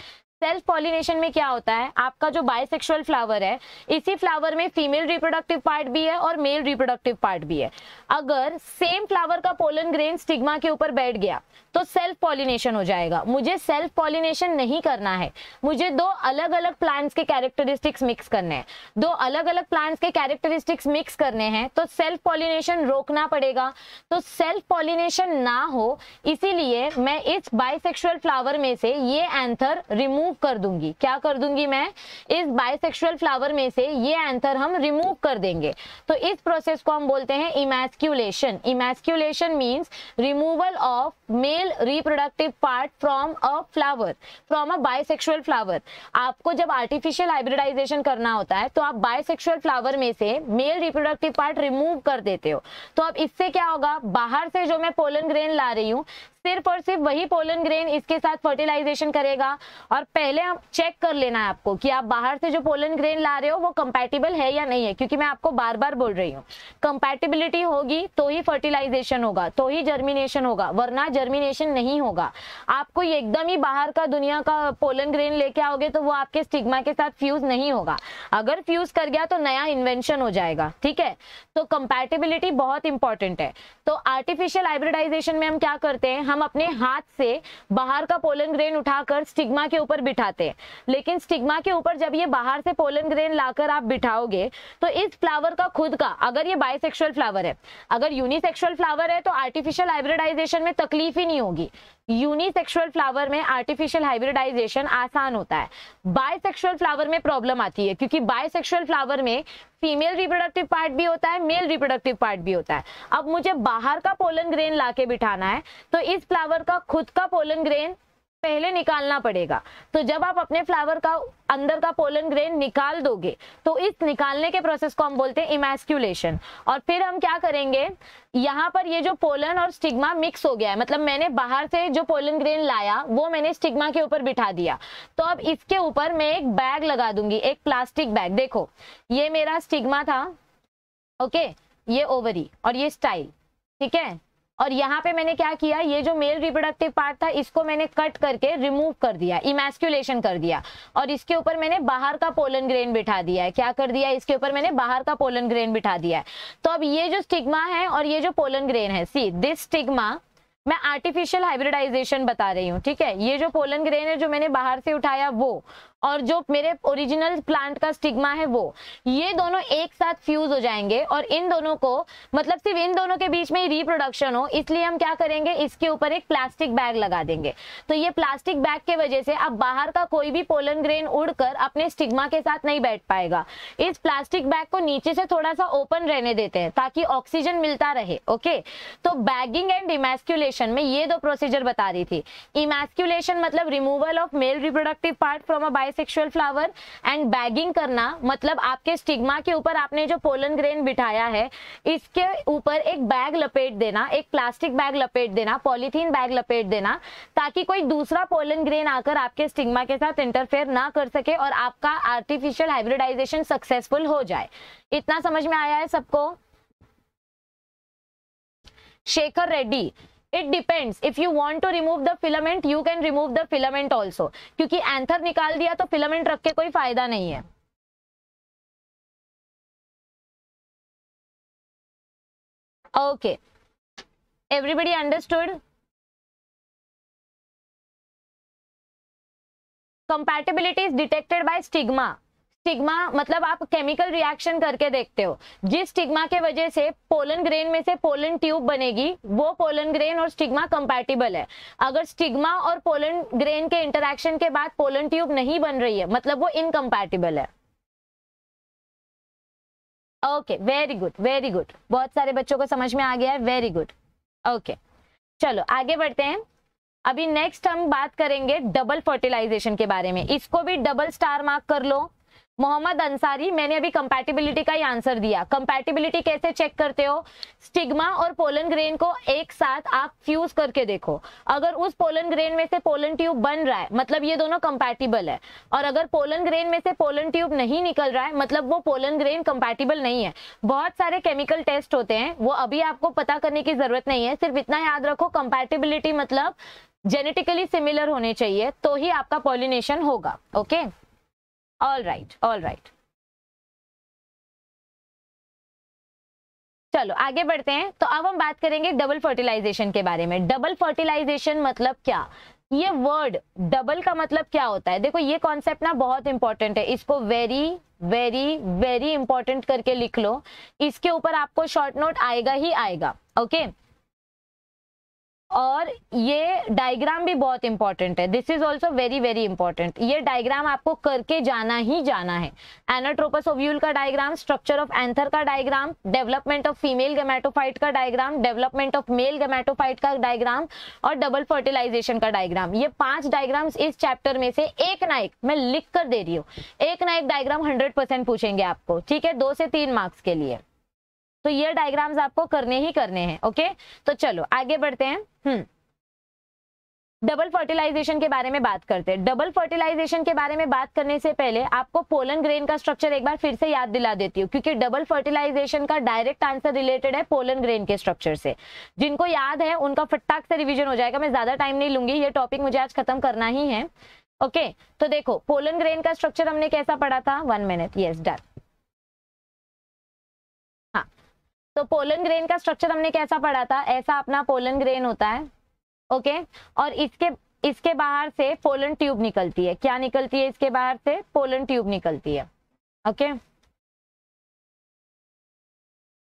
सेल्फ पॉलिनेशन में क्या होता है आपका जो बायसेक्सुअल फ्लावर है इसी फ्लावर में फीमेल रिप्रोडक्टिव पार्ट भी है और मेल रिप्रोडक्टिव पार्ट भी है अगर सेम फ्लावर का पोलन ग्रेन स्टिग्मा के ऊपर बैठ गया तो सेल्फ पॉलिनेशन हो जाएगा मुझे सेल्फ पॉलिनेशन नहीं करना है मुझे दो अलग अलग प्लांट्स के कैरेक्टरिस्टिक्स मिक्स करने हैं दो अलग अलग प्लांट्स के कैरेक्टरिस्टिक्स मिक्स करने हैं तो सेल्फ पॉलिनेशन रोकना पड़ेगा तो सेल्फ पॉलिनेशन ना हो इसीलिए मैं इस बाइसेक्सुअल फ्लावर में से ये एंथर रिमूव कर दूंगी क्या कर दूंगी मैं इस बाइसेक्सुअल फ्लावर में से ये एंथर हम रिमूव कर देंगे तो इस प्रोसेस को हम बोलते हैं emasculation emasculation means removal of male sexual reproductive part from a flower from a bisexual flower आपको जब आर्टिफिशियल हाइब्रिडाइजेशन करना होता है तो आप बायसेक्सुअल फ्लावर में से मेल रिप्रोडक्टिव पार्ट रिमूव कर देते हो तो अब इससे क्या होगा बाहर से जो मैं पोलन ग्रेन ला रही हूँ सिर्फ और सिर्फ वही पोलन ग्रेन इसके साथ फर्टिलाइजेशन करेगा और पहले आप चेक कर लेना है आपको कि आप बाहर से जो पोलन ग्रेन ला रहे हो वो कंपेटेबल है या नहीं है क्योंकि मैं आपको बार बार बोल रही हूँ कंपेटेबिलिटी होगी तो ही फर्टिलाइजेशन होगा तो ही जर्मिनेशन होगा वरना जर्मिनेशन नहीं होगा आपको एकदम ही बाहर का दुनिया का पोलन ग्रेन लेके आओगे तो वो आपके स्टिग्मा के साथ फ्यूज नहीं होगा अगर फ्यूज कर गया तो नया इन्वेंशन हो जाएगा ठीक है तो कंपेटेबिलिटी बहुत इंपॉर्टेंट है तो आर्टिफिशियल हाइब्रिडाइजेशन में हम क्या करते हैं हम हम अपने हाथ से बाहर का पोलन ग्रेन उठाकर स्टिग्मा के ऊपर बिठाते हैं लेकिन स्टिग्मा के ऊपर जब ये बाहर से पोलन ग्रेन लाकर आप बिठाओगे तो इस फ्लावर का खुद का अगर ये बायसेक्सुअल फ्लावर है अगर यूनिसेक्सुअल फ्लावर है तो आर्टिफिशियल हाइब्रिडाइजेशन में तकलीफ ही नहीं होगी यूनिसेक्सुअल फ्लावर में आर्टिफिशियल हाइब्रिडाइजेशन आसान होता है बायसेक्सुअल फ्लावर में प्रॉब्लम आती है क्योंकि बायसेक्सुअल फ्लावर में फीमेल रिप्रोडक्टिव पार्ट भी होता है मेल रिप्रोडक्टिव पार्ट भी होता है अब मुझे बाहर का पोलन ग्रेन लाके बिठाना है तो इस फ्लावर का खुद का पोलन ग्रेन पहले निकालना पड़ेगा तो जब आप अपने फ्लावर का अंदर का पोलन ग्रेन निकाल दोगे तो इस निकालने के प्रोसेस को हम बोलते हैं इमेस्क्यूलेशन और फिर हम क्या करेंगे यहाँ पर ये जो पोलन और स्टिग्मा मिक्स हो गया है मतलब मैंने बाहर से जो पोलन ग्रेन लाया वो मैंने स्टिग्मा के ऊपर बिठा दिया तो अब इसके ऊपर मैं एक बैग लगा दूंगी एक प्लास्टिक बैग देखो ये मेरा स्टिग्मा था ओके ये ओवरी और ये स्टाइल ठीक है और यहाँ पे मैंने क्या किया ये जो मेल रिप्रोडक्टिव पार्ट था इसको मैंने कट करके रिमूव कर दिया इमेस्क्यूलेशन कर दिया और इसके ऊपर मैंने बाहर का पोलन ग्रेन बिठा दिया है क्या कर दिया इसके ऊपर मैंने बाहर का पोलन ग्रेन बिठा दिया है तो अब ये जो स्टिग्मा है और ये जो पोलन ग्रेन है सी दिस स्टिग्मा मैं आर्टिफिशियल हाइब्रिडाइजेशन बता रही हूँ ठीक है ये जो पोलन ग्रेन है जो मैंने बाहर से उठाया वो और जो मेरे ओरिजिनल प्लांट का स्टिग्मा है वो ये दोनों एक साथ फ्यूज हो जाएंगे और इन दोनों को मतलब सिर्फ इन दोनों के बीच में ही रिप्रोडक्शन हो इसलिए हम क्या करेंगे इसके ऊपर एक प्लास्टिक बैग लगा देंगे तो ये प्लास्टिक बैग के वजह से अब बाहर का कोई भी पोलन ग्रेन उड़कर अपने स्टिग्मा के साथ नहीं बैठ पाएगा इस प्लास्टिक बैग को नीचे से थोड़ा सा ओपन रहने देते हैं ताकि ऑक्सीजन मिलता रहे ओके तो बैगिंग एंड इमेस्क्यूलेशन में ये दो प्रोसीजर बता रही थी इमेस्क्यूलेशन मतलब removal of male reproductive part from a bisexual flower and bagging करना मतलब आपके स्टिग्मा के ऊपर आपने जो पोलन ग्रेन बिठाया है इसके ऊपर एक बैग लपेट देना एक प्लास्टिक बैग लपेट देना पॉलीथीन बैग लपेट देना ताकि कोई दूसरा पोलन ग्रेन आकर आपके स्टिग्मा के साथ इंटरफेयर ना कर सके और आपका आर्टिफिशियल हाइब्रिडाइजेशन सक्सेसफुल हो जाए इतना समझ में आया है सबको Shekhar Reddy it depends if you want to remove the filament you can remove the filament also क्योंकि एंथर निकाल दिया तो फिलामेंट रख के कोई फायदा नहीं है okay everybody understood compatibility is detected by stigma stigma मतलब आप केमिकल रिएक्शन करके देखते हो जिस स्टिग्मा के वजह से पोलन ग्रेन में से पोलन ट्यूब बनेगी वो पोलन ग्रेन और स्टिग्मा कंपैटिबल है अगर स्टिग्मा और पोलन ग्रेन के इंटरेक्शन के बाद पोलन ट्यूब नहीं बन रही है मतलब वो इनकम्पैटिबल है okay very good very good बहुत सारे बच्चों को समझ में आ गया है वेरी गुड ओके चलो आगे बढ़ते हैं अभी नेक्स्ट हम बात करेंगे डबल फर्टिलाइजेशन के बारे में इसको भी डबल स्टार मार्क कर लो मोहम्मद अंसारी मैंने अभी कंपैटिबिलिटी का ही आंसर दिया कंपैटिबिलिटी कैसे चेक करते हो स्टिग्मा और पोलन ग्रेन को एक साथ आप फ्यूज करके देखो अगर उस पोलन ग्रेन में से पोलन ट्यूब बन रहा है मतलब ये दोनों कंपैटिबल है और अगर पोलन ग्रेन में से पोलन ट्यूब नहीं निकल रहा है मतलब वो पोलन ग्रेन कंपैटिबल नहीं है बहुत सारे केमिकल टेस्ट होते हैं वो अभी आपको पता करने की जरूरत नहीं है सिर्फ इतना याद रखो कंपैटिबिलिटी मतलब जेनेटिकली सिमिलर होने चाहिए तो ही आपका पॉलिनेशन होगा okay okay? All right all right चलो आगे बढ़ते हैं तो अब हम बात करेंगे डबल फर्टिलाइजेशन के बारे में डबल फर्टिलाइजेशन मतलब क्या ये वर्ड डबल का मतलब क्या होता है देखो ये कॉन्सेप्ट ना बहुत इंपॉर्टेंट है इसको वेरी वेरी वेरी इंपॉर्टेंट करके लिख लो इसके ऊपर आपको शॉर्ट नोट आएगा ही आएगा ओके okay? और ये डायग्राम भी बहुत इंपॉर्टेंट है this is also very very important ये डायग्राम आपको करके जाना ही जाना है एनाट्रोपस ओव्यूल का डायग्राम स्ट्रक्चर ऑफ एंथर का diagram development of female gametophyte का diagram development of male gametophyte का डायग्राम और डबल फर्टिलाइजेशन का डायग्राम ये पांच डायग्राम इस चैप्टर में से एक ना एक मैं लिख कर दे रही हूँ एक ना एक डायग्राम हंड्रेड पूछेंगे आपको ठीक है दो से तीन मार्क्स के लिए तो ये डायग्राम्स आपको करने ही करने हैं ओके तो चलो आगे बढ़ते हैं हम्म डबल फर्टिलाइजेशन के बारे में बात करते हैं डबल फर्टिलाइजेशन के बारे में बात करने से पहले आपको पोलन ग्रेन का स्ट्रक्चर एक बार फिर से याद दिला देती हूँ क्योंकि डबल फर्टिलाइजेशन का डायरेक्ट आंसर रिलेटेड है पोलन ग्रेन के स्ट्रक्चर से जिनको याद है उनका फटाक से रिविजन हो जाएगा मैं ज्यादा टाइम नहीं लूंगी ये टॉपिक मुझे आज खत्म करना ही है ओके तो देखो पोलन ग्रेन का स्ट्रक्चर हमने कैसा पढ़ा था वन मिनट येस डन तो पोलन ग्रेन का स्ट्रक्चर हमने कैसा पढ़ा था ऐसा अपना पोलन ग्रेन होता है ओके और इसके इसके बाहर से पोलन ट्यूब निकलती है क्या निकलती है इसके बाहर से पोलन ट्यूब निकलती है ओके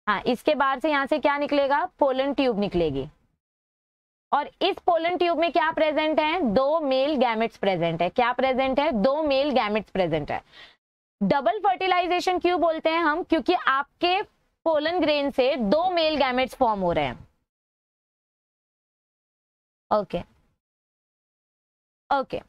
हाँ इसके बाहर से यहां से क्या निकलेगा पोलन ट्यूब निकलेगी और इस पोलन ट्यूब में क्या प्रेजेंट है दो मेल गैमेट्स प्रेजेंट है क्या प्रेजेंट है दो मेल गैमेट्स प्रेजेंट है डबल फर्टिलाइजेशन क्यों बोलते हैं हम क्योंकि आपके पोलन ग्रेन से दो मेल गैमेट्स फॉर्म हो रहे हैं ओके ओके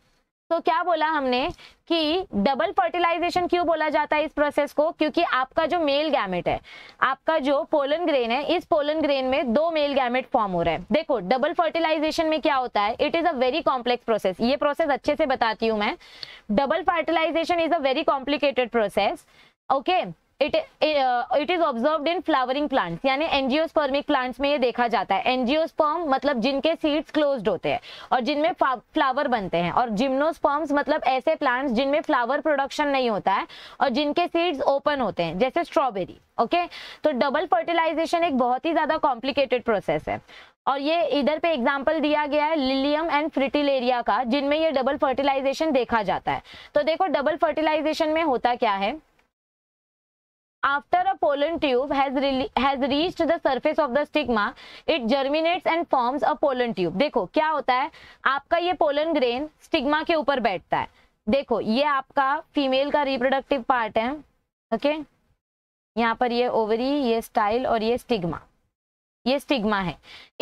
तो क्या बोला हमने कि डबल फर्टिलाइजेशन क्यों बोला जाता है इस प्रोसेस को क्योंकि आपका जो मेल गैमेट है आपका जो पोलन ग्रेन है इस पोलन ग्रेन में दो मेल गैमेट फॉर्म हो रहा है देखो डबल फर्टिलाइजेशन में क्या होता है it is a very complex process ये प्रोसेस अच्छे से बताती हूँ मैं double fertilisation is a very complicated process okay okay, it it is observe in flowering plants यानी एनजियोस्पर्मिक प्लांट्स में ये देखा जाता है एनजियोस्पर्म मतलब जिनके सीड्स क्लोज्ड होते हैं और जिनमें फ्लावर बनते हैं और जिम्नोस्पर्म्स मतलब ऐसे प्लांट्स जिनमें फ्लावर प्रोडक्शन नहीं होता है और जिनके सीड्स ओपन होते हैं जैसे स्ट्रॉबेरी ओके okay? तो डबल फर्टिलाइजेशन एक बहुत ही ज्यादा कॉम्प्लिकेटेड प्रोसेस है और ये इधर पे एग्जाम्पल दिया गया है लिलियम एंड फ्रिटिलेरिया का जिनमें ये डबल फर्टिलाइजेशन देखा जाता है तो देखो डबल फर्टिलाइजेशन में होता क्या है after a pollen tube has has reached the surface of the stigma it germinates and forms a pollen tube देखो क्या होता है आपका ये pollen grain स्टिग्मा के ऊपर बैठता है देखो ये आपका फीमेल का रिप्रोडक्टिव पार्ट है ओके okay? यहाँ पर ये ओवरी ये स्टाइल और ये स्टिग्मा ये स्टिग्मा है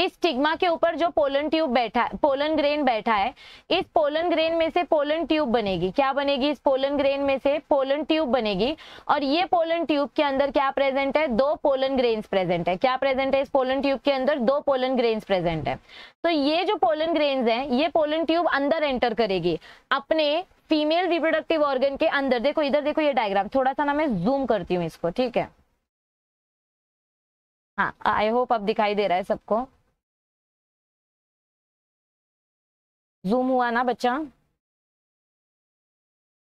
इस स्टिग्मा के ऊपर जो पोलन ट्यूब बैठा है पोलन ग्रेन बैठा है इस पोलन ग्रेन में से पोलन ट्यूब बनेगी क्या बनेगी इस पोलन ग्रेन में से पोलन ट्यूब बनेगी और ये पोलन ट्यूब के अंदर क्या प्रेजेंट है दो पोलन ग्रेन्स प्रेजेंट है क्या प्रेजेंट है इस पोलन ट्यूब के अंदर दो पोलन ग्रेन्स प्रेजेंट है तो ये जो पोलन ग्रेन्स है ये पोलन ट्यूब अंदर एंटर करेगी अपने फीमेल रिप्रोडक्टिव ऑर्गन के अंदर देखो इधर देखो ये डायग्राम थोड़ा सा ना मैं जूम करती हूँ इसको ठीक है हाँ आई होप अब दिखाई दे रहा है सबको जूम हुआ ना बच्चा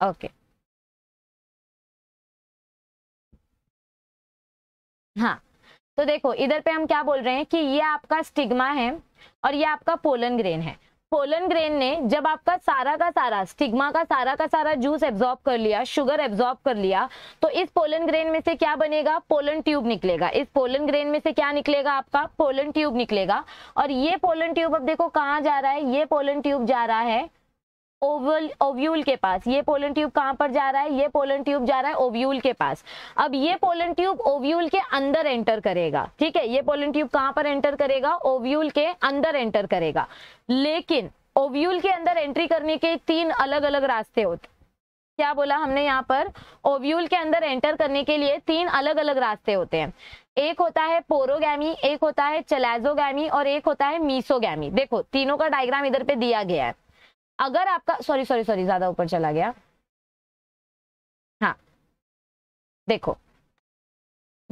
ओके हाँ तो देखो इधर पे हम क्या बोल रहे हैं कि ये आपका स्टिग्मा है और ये आपका पोलन ग्रेन है पोलन ग्रेन ने जब आपका सारा का सारा स्टिग्मा का सारा का सारा जूस एब्जॉर्ब कर लिया शुगर एब्जॉर्ब कर लिया तो इस पोलन ग्रेन में से क्या बनेगा पोलन ट्यूब निकलेगा इस पोलन ग्रेन में से क्या निकलेगा आपका पोलन ट्यूब निकलेगा और ये पोलन ट्यूब अब देखो कहाँ जा रहा है ये पोलन ट्यूब जा रहा है ओवल ओव्यूल के पास ये पोलन ट्यूब कहाँ पर जा रहा है ये पोलन ट्यूब जा रहा है ओव्यूल के पास अब ये पोलन ट्यूब ओव्यूल के अंदर एंटर करेगा ठीक है ये पोलन ट्यूब कहाँ पर एंटर करेगा ओव्यूल के अंदर एंटर करेगा लेकिन ओव्यूल के अंदर एंट्री करने के तीन अलग अलग रास्ते होते क्या बोला हमने यहाँ पर ओव्यूल के अंदर एंटर करने के लिए तीन अलग अलग रास्ते होते हैं एक होता है पोरोगैमी एक होता है चलाजोगैमी और एक होता है मीसोगैमी देखो तीनों का डायग्राम इधर पे दिया गया है अगर आपका सॉरी सॉरी सॉरी ज्यादा ऊपर चला गया हाँ देखो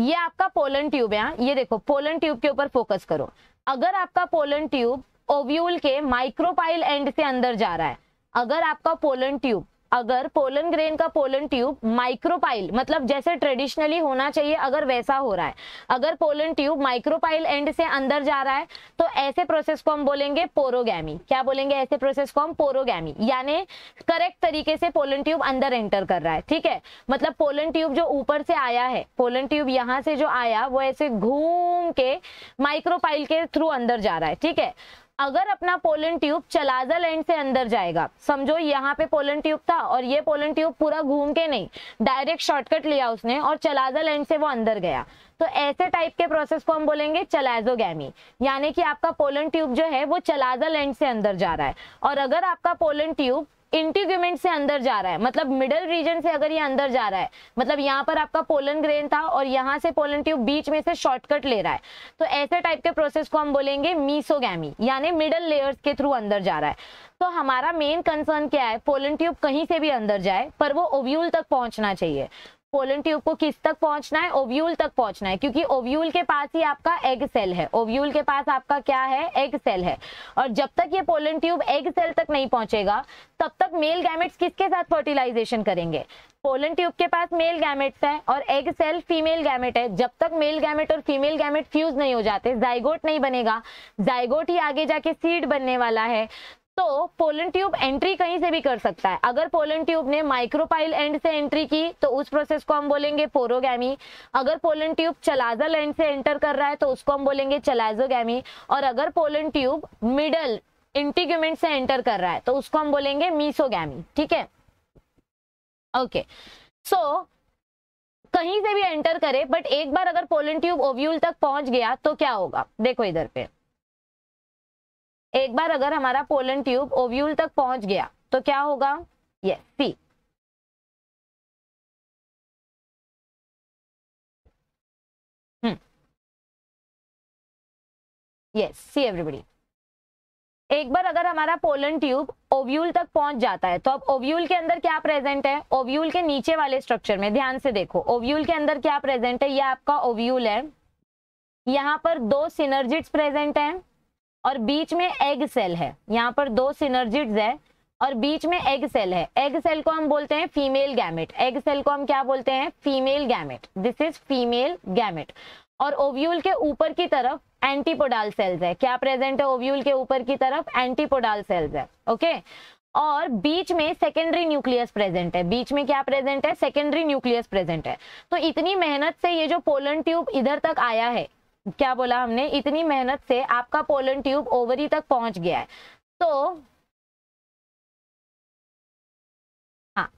ये आपका पोलन ट्यूब है हाँ। ये देखो पोलन ट्यूब के ऊपर फोकस करो अगर आपका पोलन ट्यूब ओव्यूल के माइक्रोपाइल एंड से अंदर जा रहा है अगर आपका पोलन ट्यूब अगर पोलन ग्रेन का पोलन ट्यूब माइक्रोपाइल मतलब जैसे ट्रेडिशनली होना चाहिए अगर वैसा हो रहा है अगर पोलन ट्यूब माइक्रोपाइल एंड से अंदर जा रहा है तो ऐसे प्रोसेस को हम बोलेंगे पोरोगैमी क्या बोलेंगे ऐसे प्रोसेस को हम पोरोगैमी यानी करेक्ट तरीके से पोलन ट्यूब अंदर एंटर कर रहा है ठीक है मतलब पोलन ट्यूब जो ऊपर से आया है पोलन ट्यूब यहाँ से जो आया वो ऐसे घूम के माइक्रोपाइल के थ्रू अंदर जा रहा है ठीक है अगर अपना पोलन ट्यूब चलाजा लैंड से अंदर जाएगा समझो यहाँ पे पोलन ट्यूब था और ये पोलन ट्यूब पूरा घूम के नहीं डायरेक्ट शॉर्टकट लिया उसने और चलाजा लैंड से वो अंदर गया तो ऐसे टाइप के प्रोसेस को हम बोलेंगे चलाजोगी यानी कि आपका पोलन ट्यूब जो है वो चलाजा लैंड से अंदर जा रहा है और अगर आपका पोलन ट्यूब इंटीग्यूमेंट से अंदर जा रहा है मतलब मिडल रीजन से अगर ये अंदर जा रहा है मतलब यहाँ पर आपका पोलन ग्रेन था और यहाँ से पोलन ट्यूब बीच में से शॉर्टकट ले रहा है तो ऐसे टाइप के प्रोसेस को हम बोलेंगे मीसोगैमी यानी मिडल लेयर्स के थ्रू अंदर जा रहा है तो हमारा मेन कंसर्न क्या है पोलन ट्यूब कहीं से भी अंदर जाए पर वो ओव्यूल तक पहुंचना चाहिए पोलन ट्यूब को किस तक पहुंचना है ओव्यूल तक पहुंचना है क्योंकि ओव्यूल के पास ही आपका एग सेल है ओव्यूल के पास आपका क्या है एग सेल है और जब तक ये पोलन ट्यूब एग सेल तक नहीं पहुंचेगा तब तक मेल गैमेट्स किसके साथ फर्टिलाइजेशन करेंगे पोलन ट्यूब के पास मेल गैमेट्स है और एग सेल फीमेल गैमेट है जब तक मेल गैमेट और फीमेल गैमेट फ्यूज नहीं हो जाते जाइगोट नहीं बनेगा जाइगोट ही आगे जाके सीड बनने वाला है तो पोलन ट्यूब एंट्री कहीं से भी कर सकता है अगर पोलन ट्यूब ने माइक्रोपाइल एंड से एंट्री की तो उस प्रोसेस को हम बोलेंगे पोरोगैमी अगर पोलन ट्यूब चलाजल एंड से एंटर कर रहा है तो उसको हम बोलेंगे चलाजोगैमी और अगर पोलन ट्यूब मिडल इंटीग्यूमेंट से एंटर कर रहा है तो उसको हम बोलेंगे मीसोगैमी ठीक है ओके सो कहीं से भी एंटर करे बट एक बार अगर पोलन ट्यूब ओव्यूल तक पहुंच गया तो क्या होगा देखो इधर पे एक बार अगर हमारा पोलन ट्यूब ओव्यूल तक पहुंच गया तो क्या होगा ये पी यस सी एवरीबडी एक बार अगर हमारा पोलन ट्यूब ओव्यूल तक पहुंच जाता है तो अब ओव्यूल के अंदर क्या प्रेजेंट है ओव्यूल के नीचे वाले स्ट्रक्चर में ध्यान से देखो ओव्यूल के अंदर क्या प्रेजेंट है यह आपका ओव्यूल है यहां पर दो सिनर्जिट्स प्रेजेंट हैं और बीच में एग सेल है यहाँ पर दो सिनर्जिड्स है और बीच में एग सेल है एग सेल को हम बोलते हैं फीमेल गैमेट एग सेल को हम क्या बोलते हैं female gamete this is female gamete और ओव्यूल के ऊपर की तरफ एंटीपोडाल सेल्स है क्या प्रेजेंट है ओव्यूल के ऊपर की तरफ एंटीपोडाल सेल्स है ओके और बीच में सेकेंडरी न्यूक्लियस प्रेजेंट है बीच में क्या प्रेजेंट है सेकेंडरी न्यूक्लियस प्रेजेंट है तो इतनी मेहनत से ये जो पोलन ट्यूब इधर तक आया है क्या बोला हमने इतनी मेहनत से आपका पोलन ट्यूब ओवरी तक पहुंच गया है तो हाँ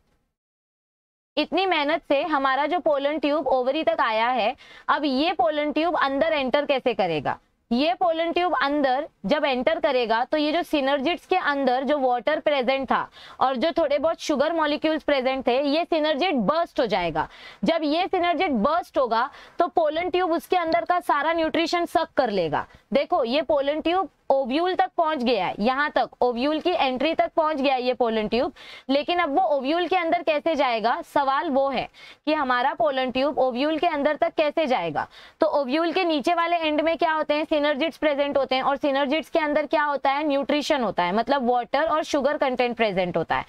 इतनी मेहनत से हमारा जो पोलन ट्यूब ओवरी तक आया है अब ये पोलन ट्यूब अंदर एंटर कैसे करेगा ये पोलन ट्यूब अंदर जब एंटर करेगा तो ये जो सिनर्जिट्स के अंदर जो वाटर प्रेजेंट था और जो थोड़े बहुत शुगर मॉलिक्यूल्स प्रेजेंट थे ये सिनर्जिट बर्स्ट हो जाएगा जब ये सिनर्जिट बर्स्ट होगा तो पोलन ट्यूब उसके अंदर का सारा न्यूट्रिशन सक कर लेगा देखो ये पोलन ट्यूब ओव्यूल तक पहुंच गया है यहां तक ओव्यूल की एंट्री तक पहुंच गया है ये पोलन ट्यूब लेकिन अब वो ओव्यूल के अंदर कैसे जाएगा सवाल वो है कि हमारा पोलन ट्यूब ओव्यूल के अंदर तक कैसे जाएगा तो ओव्यूल के नीचे वाले एंड में क्या होते हैं सिनर्जिट्स प्रेजेंट होते हैं और सिनर्जिट्स के अंदर क्या होता है न्यूट्रिशन होता है मतलब वाटर और शुगर कंटेंट प्रेजेंट होता है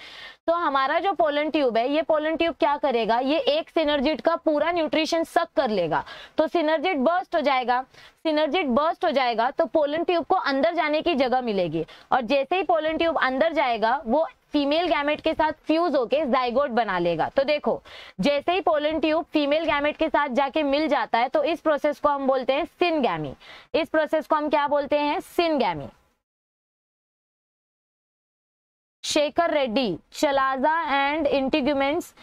तो हमारा जो पोलन ट्यूब है ये पोलन ट्यूब क्या करेगा ये एक सिनर्जिट का पूरा न्यूट्रिशन सक कर लेगा तो सिनर्जिट बर्स्ट हो जाएगा सिनर्जिट बर्स्ट हो जाएगा तो पोलन ट्यूब को अंदर जाने की जगह मिलेगी और जैसे ही पोलन ट्यूब अंदर जाएगा वो फीमेल गैमेट के साथ फ्यूज होके जाइगोट बना लेगा तो देखो जैसे ही पोलन ट्यूब फीमेल गैमेट के साथ जाके मिल जाता है तो इस प्रोसेस को हम बोलते हैं सिनगैमी इस प्रोसेस को हम क्या बोलते हैं syngamy Shekhar Reddy chalaza and integuments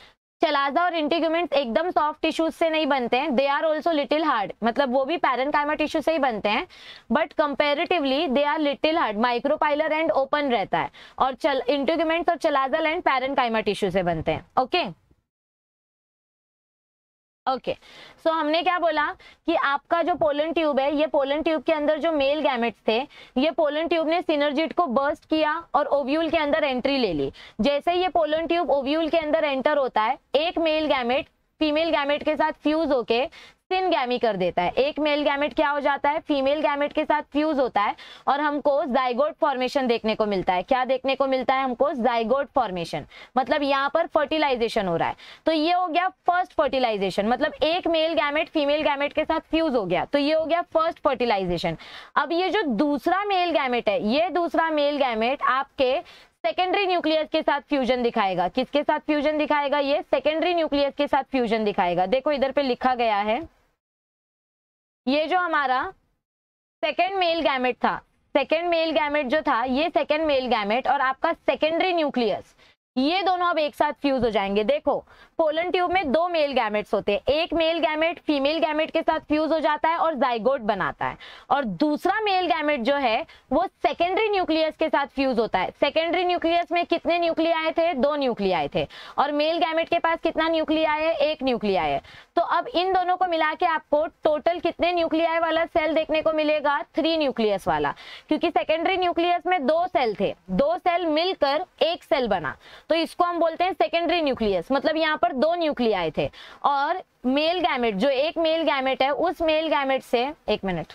chalaza और इंटीग्यूमेंट्स एकदम सॉफ्ट टिश्यूज से नहीं बनते हैं they are also little hard मतलब वो भी कामा टिश्यू से ही बनते हैं but comparatively they are little hard micropylar end open रहता है और चल इंटीग्यूमेंट्स और चलाजल एंड पैरनकाइमा टिश्यू से बनते हैं okay okay? Okay okay. So so, हमने क्या बोला कि आपका जो पोलन ट्यूब है ये पोलन ट्यूब के अंदर जो मेल गैमेट थे ये पोलन ट्यूब ने सिनर्जिट को बर्स्ट किया और ओव्यूल के अंदर एंट्री ले ली जैसे ये पोलन ट्यूब ओव्यूल के अंदर एंटर होता है एक मेल गैमेट फीमेल गैमेट के साथ फ्यूज होके सिनगैमी कर देता है एक मेल गैमेट क्या हो जाता है फीमेल गैमेट के साथ फ्यूज होता है और हमको जाइगोट फॉर्मेशन देखने को मिलता है क्या देखने को मिलता है हमको जाइगोट फॉर्मेशन मतलब यहाँ पर फर्टिलाइजेशन हो रहा है तो ये हो गया फर्स्ट फर्टिलाइजेशन मतलब एक मेल गैमेट फीमेल गैमेट के साथ फ्यूज हो गया तो ये हो गया फर्स्ट फर्टिलाइजेशन अब ये जो दूसरा मेल गैमेट है ये दूसरा मेल गैमेट आपके सेकेंडरी न्यूक्लियस के साथ फ्यूजन दिखाएगा किसके साथ फ्यूजन दिखाएगा ये सेकेंडरी न्यूक्लियस के साथ फ्यूजन दिखाएगा देखो इधर पे लिखा गया है ये जो हमारा सेकेंड मेल गैमेट था सेकेंड मेल गैमेट जो था ये सेकेंड मेल गैमेट और आपका सेकेंडरी न्यूक्लियस ये दोनों अब एक साथ फ्यूज हो जाएंगे देखो पोलन ट्यूब में दो मेल गैमेट्स होते हैं एक मेल गैमेट फीमेल गैमेट के साथ फ्यूज हो जाता है और जाइगोट बनाता है और दूसरा मेल गैमेट जो है वो सेकेंडरी न्यूक्लियस के साथ फ्यूज होता है सेकेंडरी न्यूक्लियस में कितने न्यूक्लिया आए थे दो न्यूक्लिया आए थे और मेल गैमेट के पास कितना न्यूक्लिया है एक न्यूक्लिया है तो अब इन दोनों को मिला के आपको टोटल कितने न्यूक्लिया वाला सेल देखने को मिलेगा थ्री न्यूक्लियस वाला क्योंकि सेकेंडरी न्यूक्लियस में दो सेल थे दो सेल मिलकर एक सेल बना तो इसको हम बोलते हैं सेकेंडरी न्यूक्लियस मतलब यहाँ पर पर दो न्यूक्लियाई थे और मेल गैमेट जो एक मेल गैमेट है उस मेल गैमेट से एक मिनट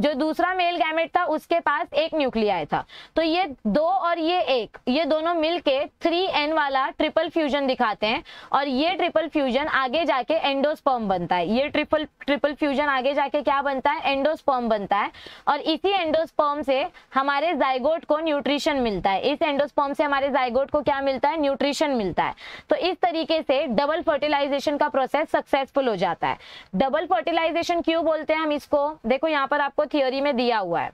जो दूसरा मेल गैमेट था उसके पास एक न्यूक्लिया था तो ये दो और ये एक ये दोनों मिलके थ्री एन वाला ट्रिपल फ्यूजन दिखाते हैं और ये ट्रिपल फ्यूजन आगे जाके एंडोस्पर्म बनता है ये ट्रिपल ट्रिपल फ्यूजन आगे जाके क्या बनता है एंडोस्पर्म बनता है और इसी एंडोस्पर्म से हमारे जायगोट को न्यूट्रिशन मिलता है इस एंडोस्पर्म से हमारे जायगोट को क्या मिलता है न्यूट्रिशन मिलता है तो इस तरीके से डबल फर्टिलाइजेशन का प्रोसेस सक्सेसफुल हो जाता है डबल फर्टिलाइजेशन क्यों बोलते हैं हम इसको देखो यहाँ पर आपको थियोरी में दिया हुआ है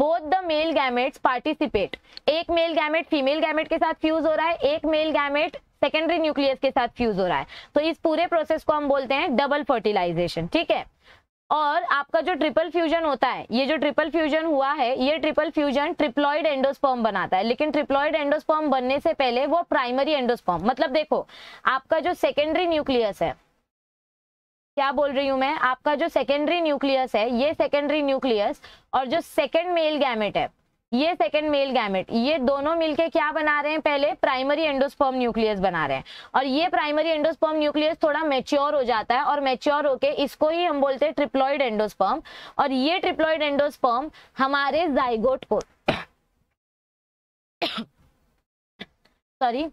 both the male gametes participate एक मेल गैमेट फीमेल गैमेट के साथ फ्यूज हो रहा है एक मेल गैमेट सेकेंडरी न्यूक्लियस के साथ फ्यूज हो रहा है तो इस पूरे प्रोसेस को हम बोलते हैं डबल फर्टिलाइजेशन ठीक है और आपका जो ट्रिपल फ्यूजन होता है ये जो ट्रिपल फ्यूजन हुआ है ये ट्रिपल फ्यूजन ट्रिप्लॉइड एंडोस्पर्म बनाता है लेकिन ट्रिप्लॉइड एंडोस्पर्म बनने से पहले वो प्राइमरी एंडोस्पर्म मतलब देखो आपका जो सेकेंडरी न्यूक्लियस है क्या बोल रही हूँ मैं आपका जो सेकेंडरी न्यूक्लियस है ये सेकेंडरी न्यूक्लियस और जो सेकेंड मेल गैमेट है ये सेकेंड मेल गैमेट ये दोनों मिलके क्या बना रहे हैं पहले प्राइमरी एंडोस्पर्म न्यूक्लियस बना रहे हैं और ये प्राइमरी एंडोस्पर्म न्यूक्लियस थोड़ा मेच्योर हो जाता है और मेच्योर होके इसको ही हम बोलते हैं ट्रिप्लॉइड एंडोस्पर्म और ये ट्रिप्लॉइड एंडोस्पर्म हमारे जाइगोट को सॉरी [COUGHS]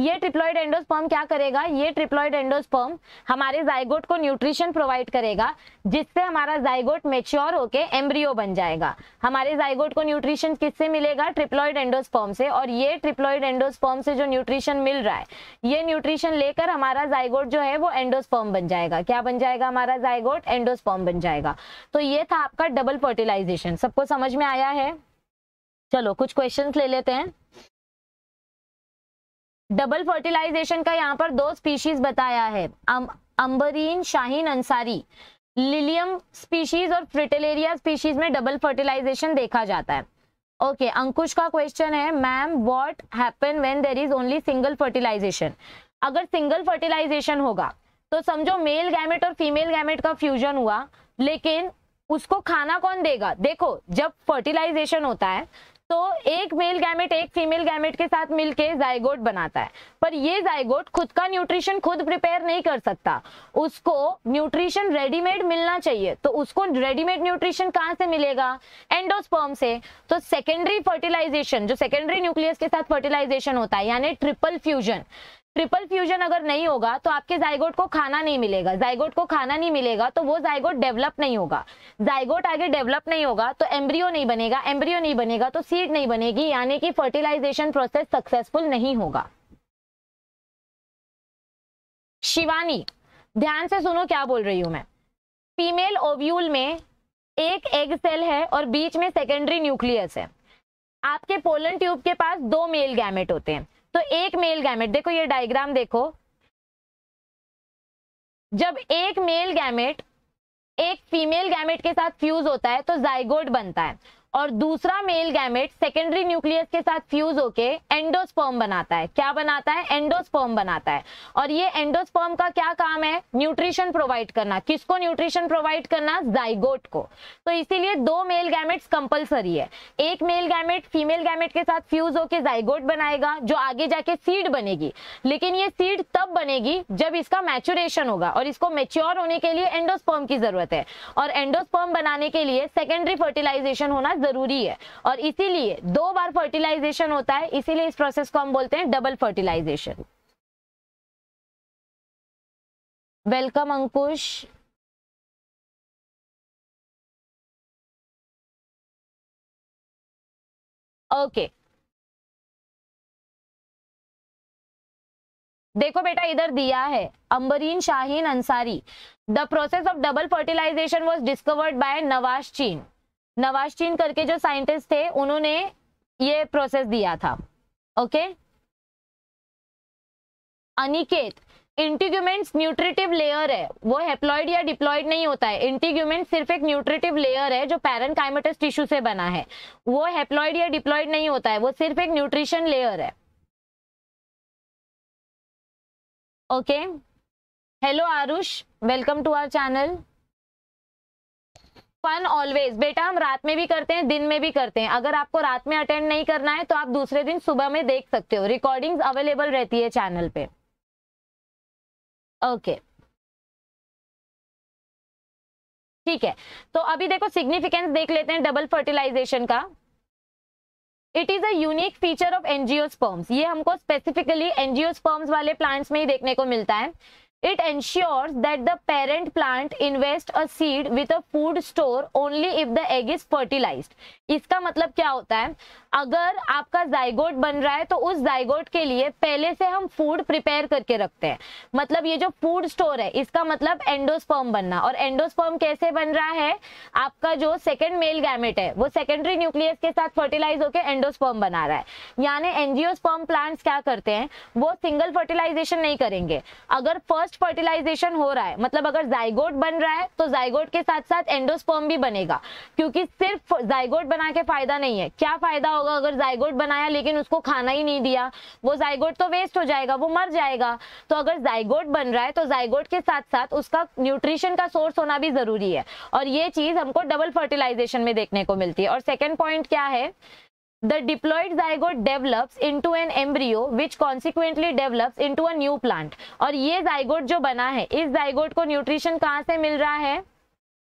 ये ट्रिप्लॉइड एंडोस्पर्म क्या करेगा ये ट्रिप्लॉइड एंडोस्पर्म हमारे जायगोट को न्यूट्रिशन प्रोवाइड करेगा जिससे हमारा जायगोट मेच्योर होके एम्ब्रियो बन जाएगा हमारे जायगोट को न्यूट्रिशन किससे मिलेगा ट्रिप्लॉइड एंडोस्पर्म से और ये ट्रिप्लॉइड एंडोस्पर्म से जो न्यूट्रिशन मिल रहा है ये न्यूट्रिशन लेकर हमारा जायगोट जो है वो एंडोस्पर्म बन जाएगा क्या बन जाएगा हमारा जायगोट एंडोस्पर्म बन जाएगा तो ये था आपका डबल फर्टिलाइजेशन सबको समझ में आया है चलो कुछ क्वेश्चन ले लेते हैं डबल फर्टिलाइजेशन का यहाँ पर दो स्पीशीज बताया है अम, अंबरीन शाहीन अंसारी लिलियम स्पीशीज और फ्रिटेलेरिया स्पीशीज में डबल फर्टिलाइजेशन देखा जाता है ओके okay, अंकुश का क्वेश्चन है ma'am what happen when there is only single fertilisation अगर सिंगल फर्टिलाइजेशन होगा तो समझो मेल गैमेट और फीमेल गैमेट का फ्यूजन हुआ लेकिन उसको खाना कौन देगा देखो जब फर्टिलाइजेशन होता है तो एक मेल गैमेट एक फीमेल गैमेट के साथ मिलके जायगोट बनाता है पर ये जायगोट खुद का न्यूट्रिशन खुद प्रिपेयर नहीं कर सकता उसको न्यूट्रिशन रेडीमेड मिलना चाहिए तो उसको रेडीमेड न्यूट्रिशन कहाँ से मिलेगा एंडोस्पर्म से तो सेकेंडरी फर्टिलाइजेशन जो सेकेंडरी न्यूक्लियस के साथ फर्टिलाइजेशन होता है यानी ट्रिपल फ्यूजन ट्रिपल फ्यूजन अगर नहीं होगा तो आपके जायगोट को खाना नहीं मिलेगा जायगोट को खाना नहीं मिलेगा तो वो जायगोट डेवलप नहीं होगा जायगोट आगे डेवलप नहीं होगा तो एम्ब्रियो नहीं बनेगा एम्ब्रियो नहीं बनेगा तो सीड नहीं बनेगी यानी कि फर्टिलाइजेशन प्रोसेस सक्सेसफुल नहीं होगा शिवानी ध्यान से सुनो क्या बोल रही हूं मैं फीमेल ओव्यूल में एक एग सेल है और बीच में सेकेंडरी न्यूक्लियस है आपके पोलन ट्यूब के पास दो मेल गैमेट होते हैं तो एक मेल गैमेट देखो ये डायग्राम देखो जब एक मेल गैमेट एक फीमेल गैमेट के साथ फ्यूज होता है तो जाइगोड बनता है और दूसरा मेल गैमेट सेकेंडरी न्यूक्लियस के साथ फ्यूज होके एंडोस्पर्म बनाता है क्या बनाता है एंडोस्पर्म बनाता है और ये एंडोस्पर्म का क्या काम है न्यूट्रिशन प्रोवाइड करना किसको न्यूट्रिशन प्रोवाइड करना जाइगोट को तो इसीलिए दो मेल गैमेट्स कंपलसरी है एक मेल गैमेट फीमेल गैमेट के साथ फ्यूज होके जाइगोट बनाएगा जो आगे जाके सीड बनेगी लेकिन ये सीड तब बनेगी जब इसका मैचुरेशन होगा और इसको मेच्योर होने के लिए एंडोस्पर्म की जरूरत है और एंडोस्पर्म बनाने के लिए सेकेंडरी फर्टिलाइजेशन होना जरूरी है और इसीलिए दो बार फर्टिलाइजेशन होता है इसीलिए इस प्रोसेस को हम बोलते हैं double fertilisation welcome Ankush okay देखो बेटा इधर दिया है Ambreen Shaheen Ansari the process of double fertilisation was discovered by नवाज चीन नवाशीन करके जो साइंटिस्ट थे उन्होंने ये प्रोसेस दिया था okay Aniket integuments nutritive layer है वो हेप्लॉइड या डिप्लॉइड नहीं होता है इंटीग्यूमेंट सिर्फ एक न्यूट्रिटिव लेयर है जो पैरेंकाइमेटस टिश्यू से बना है वो हेप्लॉइड या डिप्लॉइड नहीं होता है वो सिर्फ एक न्यूट्रिशन लेयर है okay hello Aarush welcome to our channel fun always बेटा हम रात में भी करते हैं दिन में भी करते हैं अगर आपको रात में अटेंड नहीं करना है तो आप दूसरे दिन सुबह में देख सकते हो रिकॉर्डिंग अवेलेबल रहती है चैनल पे ओके okay. ठीक है तो अभी देखो सिग्निफिकेंस देख लेते हैं डबल फर्टिलाइजेशन का it is a feature of angiosperms ये हमको स्पेसिफिकली एनजीओ स्पर्म्स वाले प्लांट्स में ही देखने को मिलता है It ensures that the parent plant invests a seed with a food store only if the egg is fertilized. इसका मतलब क्या होता है अगर आपका जाइगोट बन रहा है तो उस जाइगोट के लिए पहले से हम फूड प्रिपेयर करके रखते हैं मतलब ये जो फूड स्टोर है इसका मतलब एंडोस्पर्म बनना और एंडोस्पर्म कैसे बन रहा है आपका जो सेकेंड मेल गैमेट है वो सेकेंडरी न्यूक्लियस के साथ फर्टिलाइज होकर एंडोस्पर्म बना रहा है यानी एनजियोस्पर्म प्लांट्स क्या करते हैं वो सिंगल फर्टिलाइजेशन नहीं करेंगे अगर फर्स्ट फर्टिलाइजेशन हो रहा है मतलब अगर जाइगोट बन रहा है तो जाइगोट के साथ साथ एंडोस्पर्म भी बनेगा क्योंकि सिर्फ जाइगोट बना के फायदा नहीं है क्या फायदा होगा अगर जायगोट बनाया लेकिन उसको खाना ही नहीं दिया वो जायगोट तो वेस्ट हो जाएगा वो मर जाएगा तो अगर जायगोट बन रहा है तो जायगोट के साथ साथ उसका न्यूट्रिशन का सोर्स होना भी जरूरी है और ये चीज हमको डबल फर्टिलाइजेशन में देखने को मिलती है और सेकेंड पॉइंट क्या है the diploid zygote develops into an embryo which consequently develops into a new plant और ये zygote जो बना है इस zygote को nutrition कहाँ से मिल रहा है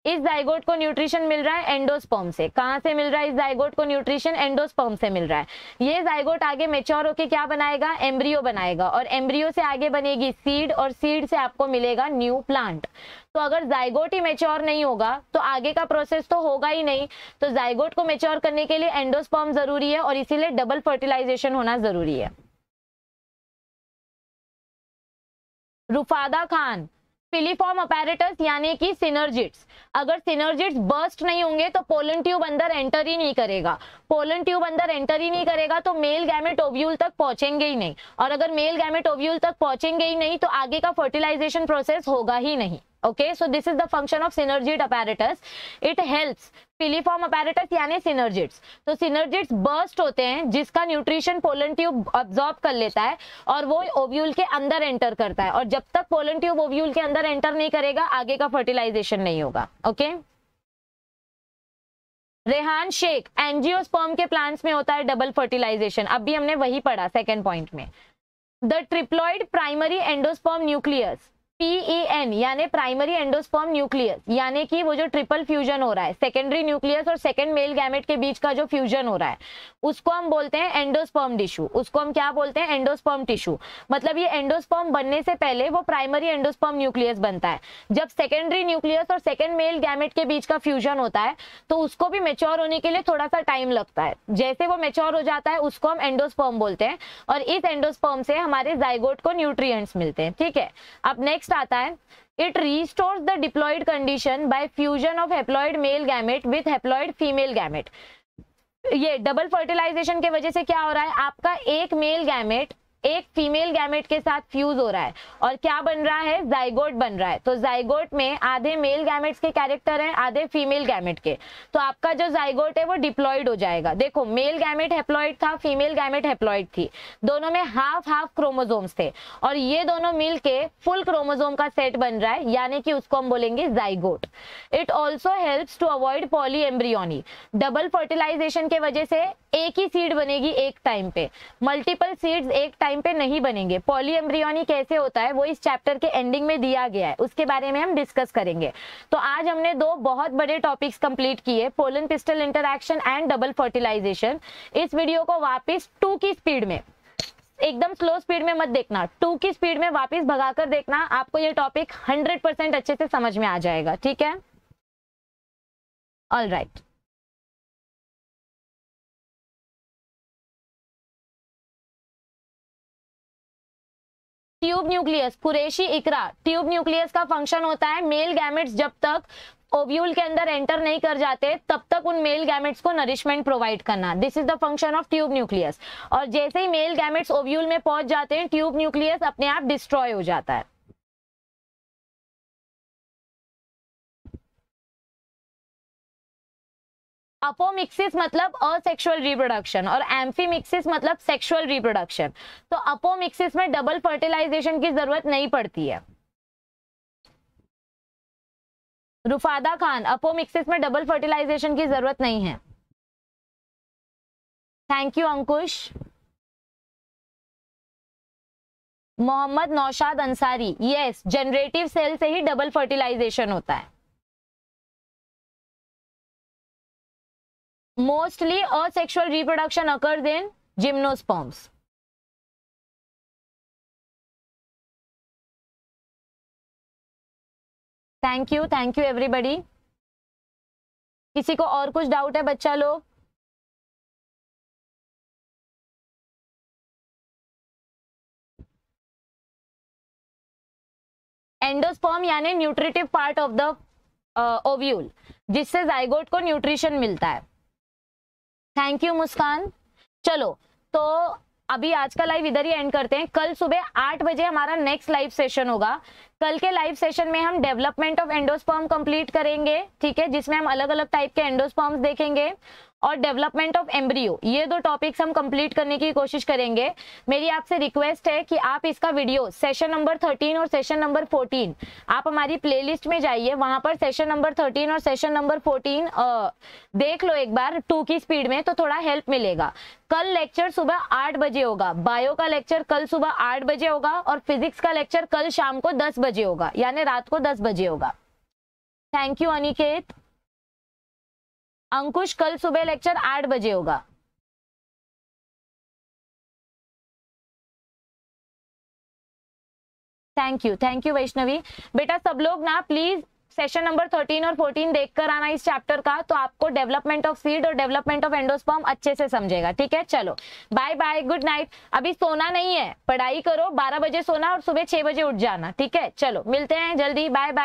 इस जाइगोट को न्यूट्रिशन मिल रहा है एंडोस्पर्म से कहां से मिल रहा है इस जाइगोट को न्यूट्रिशन एंडोस्पर्म से मिल रहा है ये जाइगोट आगे मेच्योर होके क्या बनाएगा एम्ब्रियो बनाएगा और एम्ब्रियो से आगे बनेगी सीड और सीड से आपको मिलेगा न्यू प्लांट तो अगर जाइगोट ही मेच्योर नहीं होगा तो आगे का प्रोसेस तो होगा ही नहीं तो जाइगोट को मेच्योर करने के लिए एंडोस्पर्म जरूरी है और इसीलिए डबल फर्टिलाइजेशन होना जरूरी है रुफादा खान पिलीफॉर्म अपेरेटस यानी कि सिनर्जिट्स अगर सिनर्जिट्स बर्स्ट नहीं होंगे तो पोलन ट्यूब अंदर एंटर ही नहीं करेगा पोलन ट्यूब अंदर एंटर ही नहीं करेगा तो मेल गैमेट ओव्यूल तक पहुंचेंगे ही नहीं और अगर मेल गैमेट ओव्यूल तक पहुंचेंगे ही नहीं तो आगे का फर्टिलाइजेशन प्रोसेस होगा ही नहीं okay so this is the function of synergid apparatus it helps filiform apparatus यानी सिनर्जिट्स तो सिनर्जिट्स बर्स्ट होते हैं जिसका न्यूट्रिशन पोलन ट्यूब ऑब्जॉर्ब कर लेता है और वो ओव्यूल के अंदर एंटर करता है और जब तक पोलन ट्यूब ओव्यूल के अंदर एंटर नहीं करेगा आगे का फर्टिलाइजेशन नहीं होगा okay okay? Rehan Shaikh angiosperm के प्लांट्स में होता है डबल फर्टिलाइजेशन अभी हमने वही पढ़ा सेकेंड पॉइंट में the triploid primary endosperm nucleus PEN e यानी प्राइमरी एंडोस्पर्म न्यूक्लियस यानी कि वो जो ट्रिपल फ्यूजन हो रहा है सेकेंडरी न्यूक्लियस और सेकेंड मेल गैमेट के बीच का जो फ्यूजन हो रहा है उसको हम बोलते हैं एंडोस्पर्म टिश्यू उसको हम क्या बोलते हैं एंडोस्पर्म टिश्यू मतलब ये एंडोस्पर्म बनने से पहले वो प्राइमरी एंडोस्पर्म न्यूक्लियस बनता है जब सेकेंडरी न्यूक्लियस और सेकेंड मेल गैमेट के बीच का फ्यूजन होता है तो उसको भी मेच्योर होने के लिए थोड़ा सा टाइम लगता है जैसे वो मेच्योर हो जाता है उसको हम एंडोस्पर्म बोलते हैं और इस एंडोस्पर्म से हमारे जाइगोट को न्यूट्रिय मिलते हैं ठीक है अब नेक्स्ट नेक्स्ट आता है it restore the diploid condition by fusion of haploid male gamete with haploid female gamete ये डबल फर्टिलाइजेशन के वजह से क्या हो रहा है आपका एक मेल गैमेट एक फीमेल गैमेट के साथ फ्यूज हो रहा है और क्या बन रहा है जाइगोट बन रहा है तो जाइगोट में आधे मेल गैमेट्स के कैरेक्टर हैं आधे फीमेल गैमेट के तो आपका जो जाइगोट है वो डिप्लॉइड हो जाएगा देखो मेल गैमेट हेप्लॉइड था फीमेल गैमेट हेप्लॉइड थी दोनों में हाफ हाफ क्रोमोजोम्स थे और ये दोनों मिल के फुल क्रोमोजोम का सेट बन रहा है यानी कि उसको हम बोलेंगे zygote it also help to avoid polyembryony double fertilisation के वजह से एक ही सीड बनेगी एक टाइम पे मल्टीपल सीड्स एक टाइम पे नहीं बनेंगे पॉलीएम्ब्रियोनी कैसे होता है वो इस चैप्टर के एंडिंग में दिया गया है उसके बारे में हम डिस्कस करेंगे तो आज हमने दो बहुत बड़े टॉपिक्स कंप्लीट किए pollen pistil interaction and double fertilisation इस वीडियो को वापिस टू की स्पीड में एकदम स्लो स्पीड में मत देखना टू की स्पीड में वापस भगाकर देखना आपको ये टॉपिक 100% अच्छे से समझ में आ जाएगा ठीक है all right right. Tube nucleus पुरेशी इकरा ट्यूब न्यूक्लियस का फंक्शन होता है मेल गैमेट्स जब तक ओव्यूल के अंदर एंटर नहीं कर जाते तब तक उन मेल गैमेट्स को नरिशमेंट प्रोवाइड करना this is the function of tube nucleus और जैसे ही मेल गैमेट्स ओव्यूल में पहुंच जाते हैं ट्यूब न्यूक्लियस अपने आप डिस्ट्रॉय हो जाता है अपोमिक्सिस मतलब असेक्सुअल रिप्रोडक्शन और एम्फीमिक्सिस मतलब सेक्सुअल रिप्रोडक्शन तो अपोमिक्सिस में डबल फर्टिलाइजेशन की जरूरत नहीं पड़ती है रुफादा खान अपोमिक्सिस में डबल फर्टिलाइजेशन की जरूरत नहीं है thank you Ankush Mohammad Naushad Ansari yes generative cell से ही डबल फर्टिलाइजेशन होता है mostly asexual reproduction occurs in gymnosperms thank you thank you everybody किसी को और कुछ डाउट है बच्चा लोग एंडोस्पॉम यानी nutritive part of the ovule जिससे जाइगोट को न्यूट्रिशन मिलता है थैंक यू मुस्कान चलो तो अभी आज का लाइव इधर ही एंड करते हैं कल सुबह आठ बजे हमारा नेक्स्ट लाइव सेशन होगा कल के लाइव सेशन में हम डेवलपमेंट ऑफ एंडोस्पर्म कंप्लीट करेंगे ठीक है जिसमें हम अलग अलग टाइप के एंडोस्पर्म्स देखेंगे और डेवलपमेंट ऑफ एम्ब्रियो ये दो टॉपिक्स हम कंप्लीट करने की कोशिश करेंगे मेरी आपसे रिक्वेस्ट है कि आप इसका वीडियो सेशन नंबर थर्टीन और सेशन नंबर फोर्टीन आप हमारी प्लेलिस्ट में जाइए वहां पर सेशन नंबर थर्टीन और सेशन नंबर फोर्टीन देख लो एक बार टू की स्पीड में तो थोड़ा हेल्प मिलेगा कल लेक्चर सुबह आठ बजे होगा बायो का लेक्चर कल सुबह आठ बजे होगा और फिजिक्स का लेक्चर कल शाम को दस बजे होगा यानी रात को दस बजे होगा थैंक यू अनिकेत अंकुश कल सुबह लेक्चर आठ बजे होगा thank you thank you Vaishnavi बेटा सब लोग ना प्लीज सेशन नंबर थर्टीन और फोर्टीन देखकर आना इस चैप्टर का तो आपको डेवलपमेंट ऑफ सीड और डेवलपमेंट ऑफ एंडोस्पर्म अच्छे से समझेगा ठीक है चलो बाय बाय गुड नाइट अभी सोना नहीं है पढ़ाई करो बारह बजे सोना और सुबह छह बजे उठ जाना ठीक है चलो मिलते हैं जल्दी बाय बाय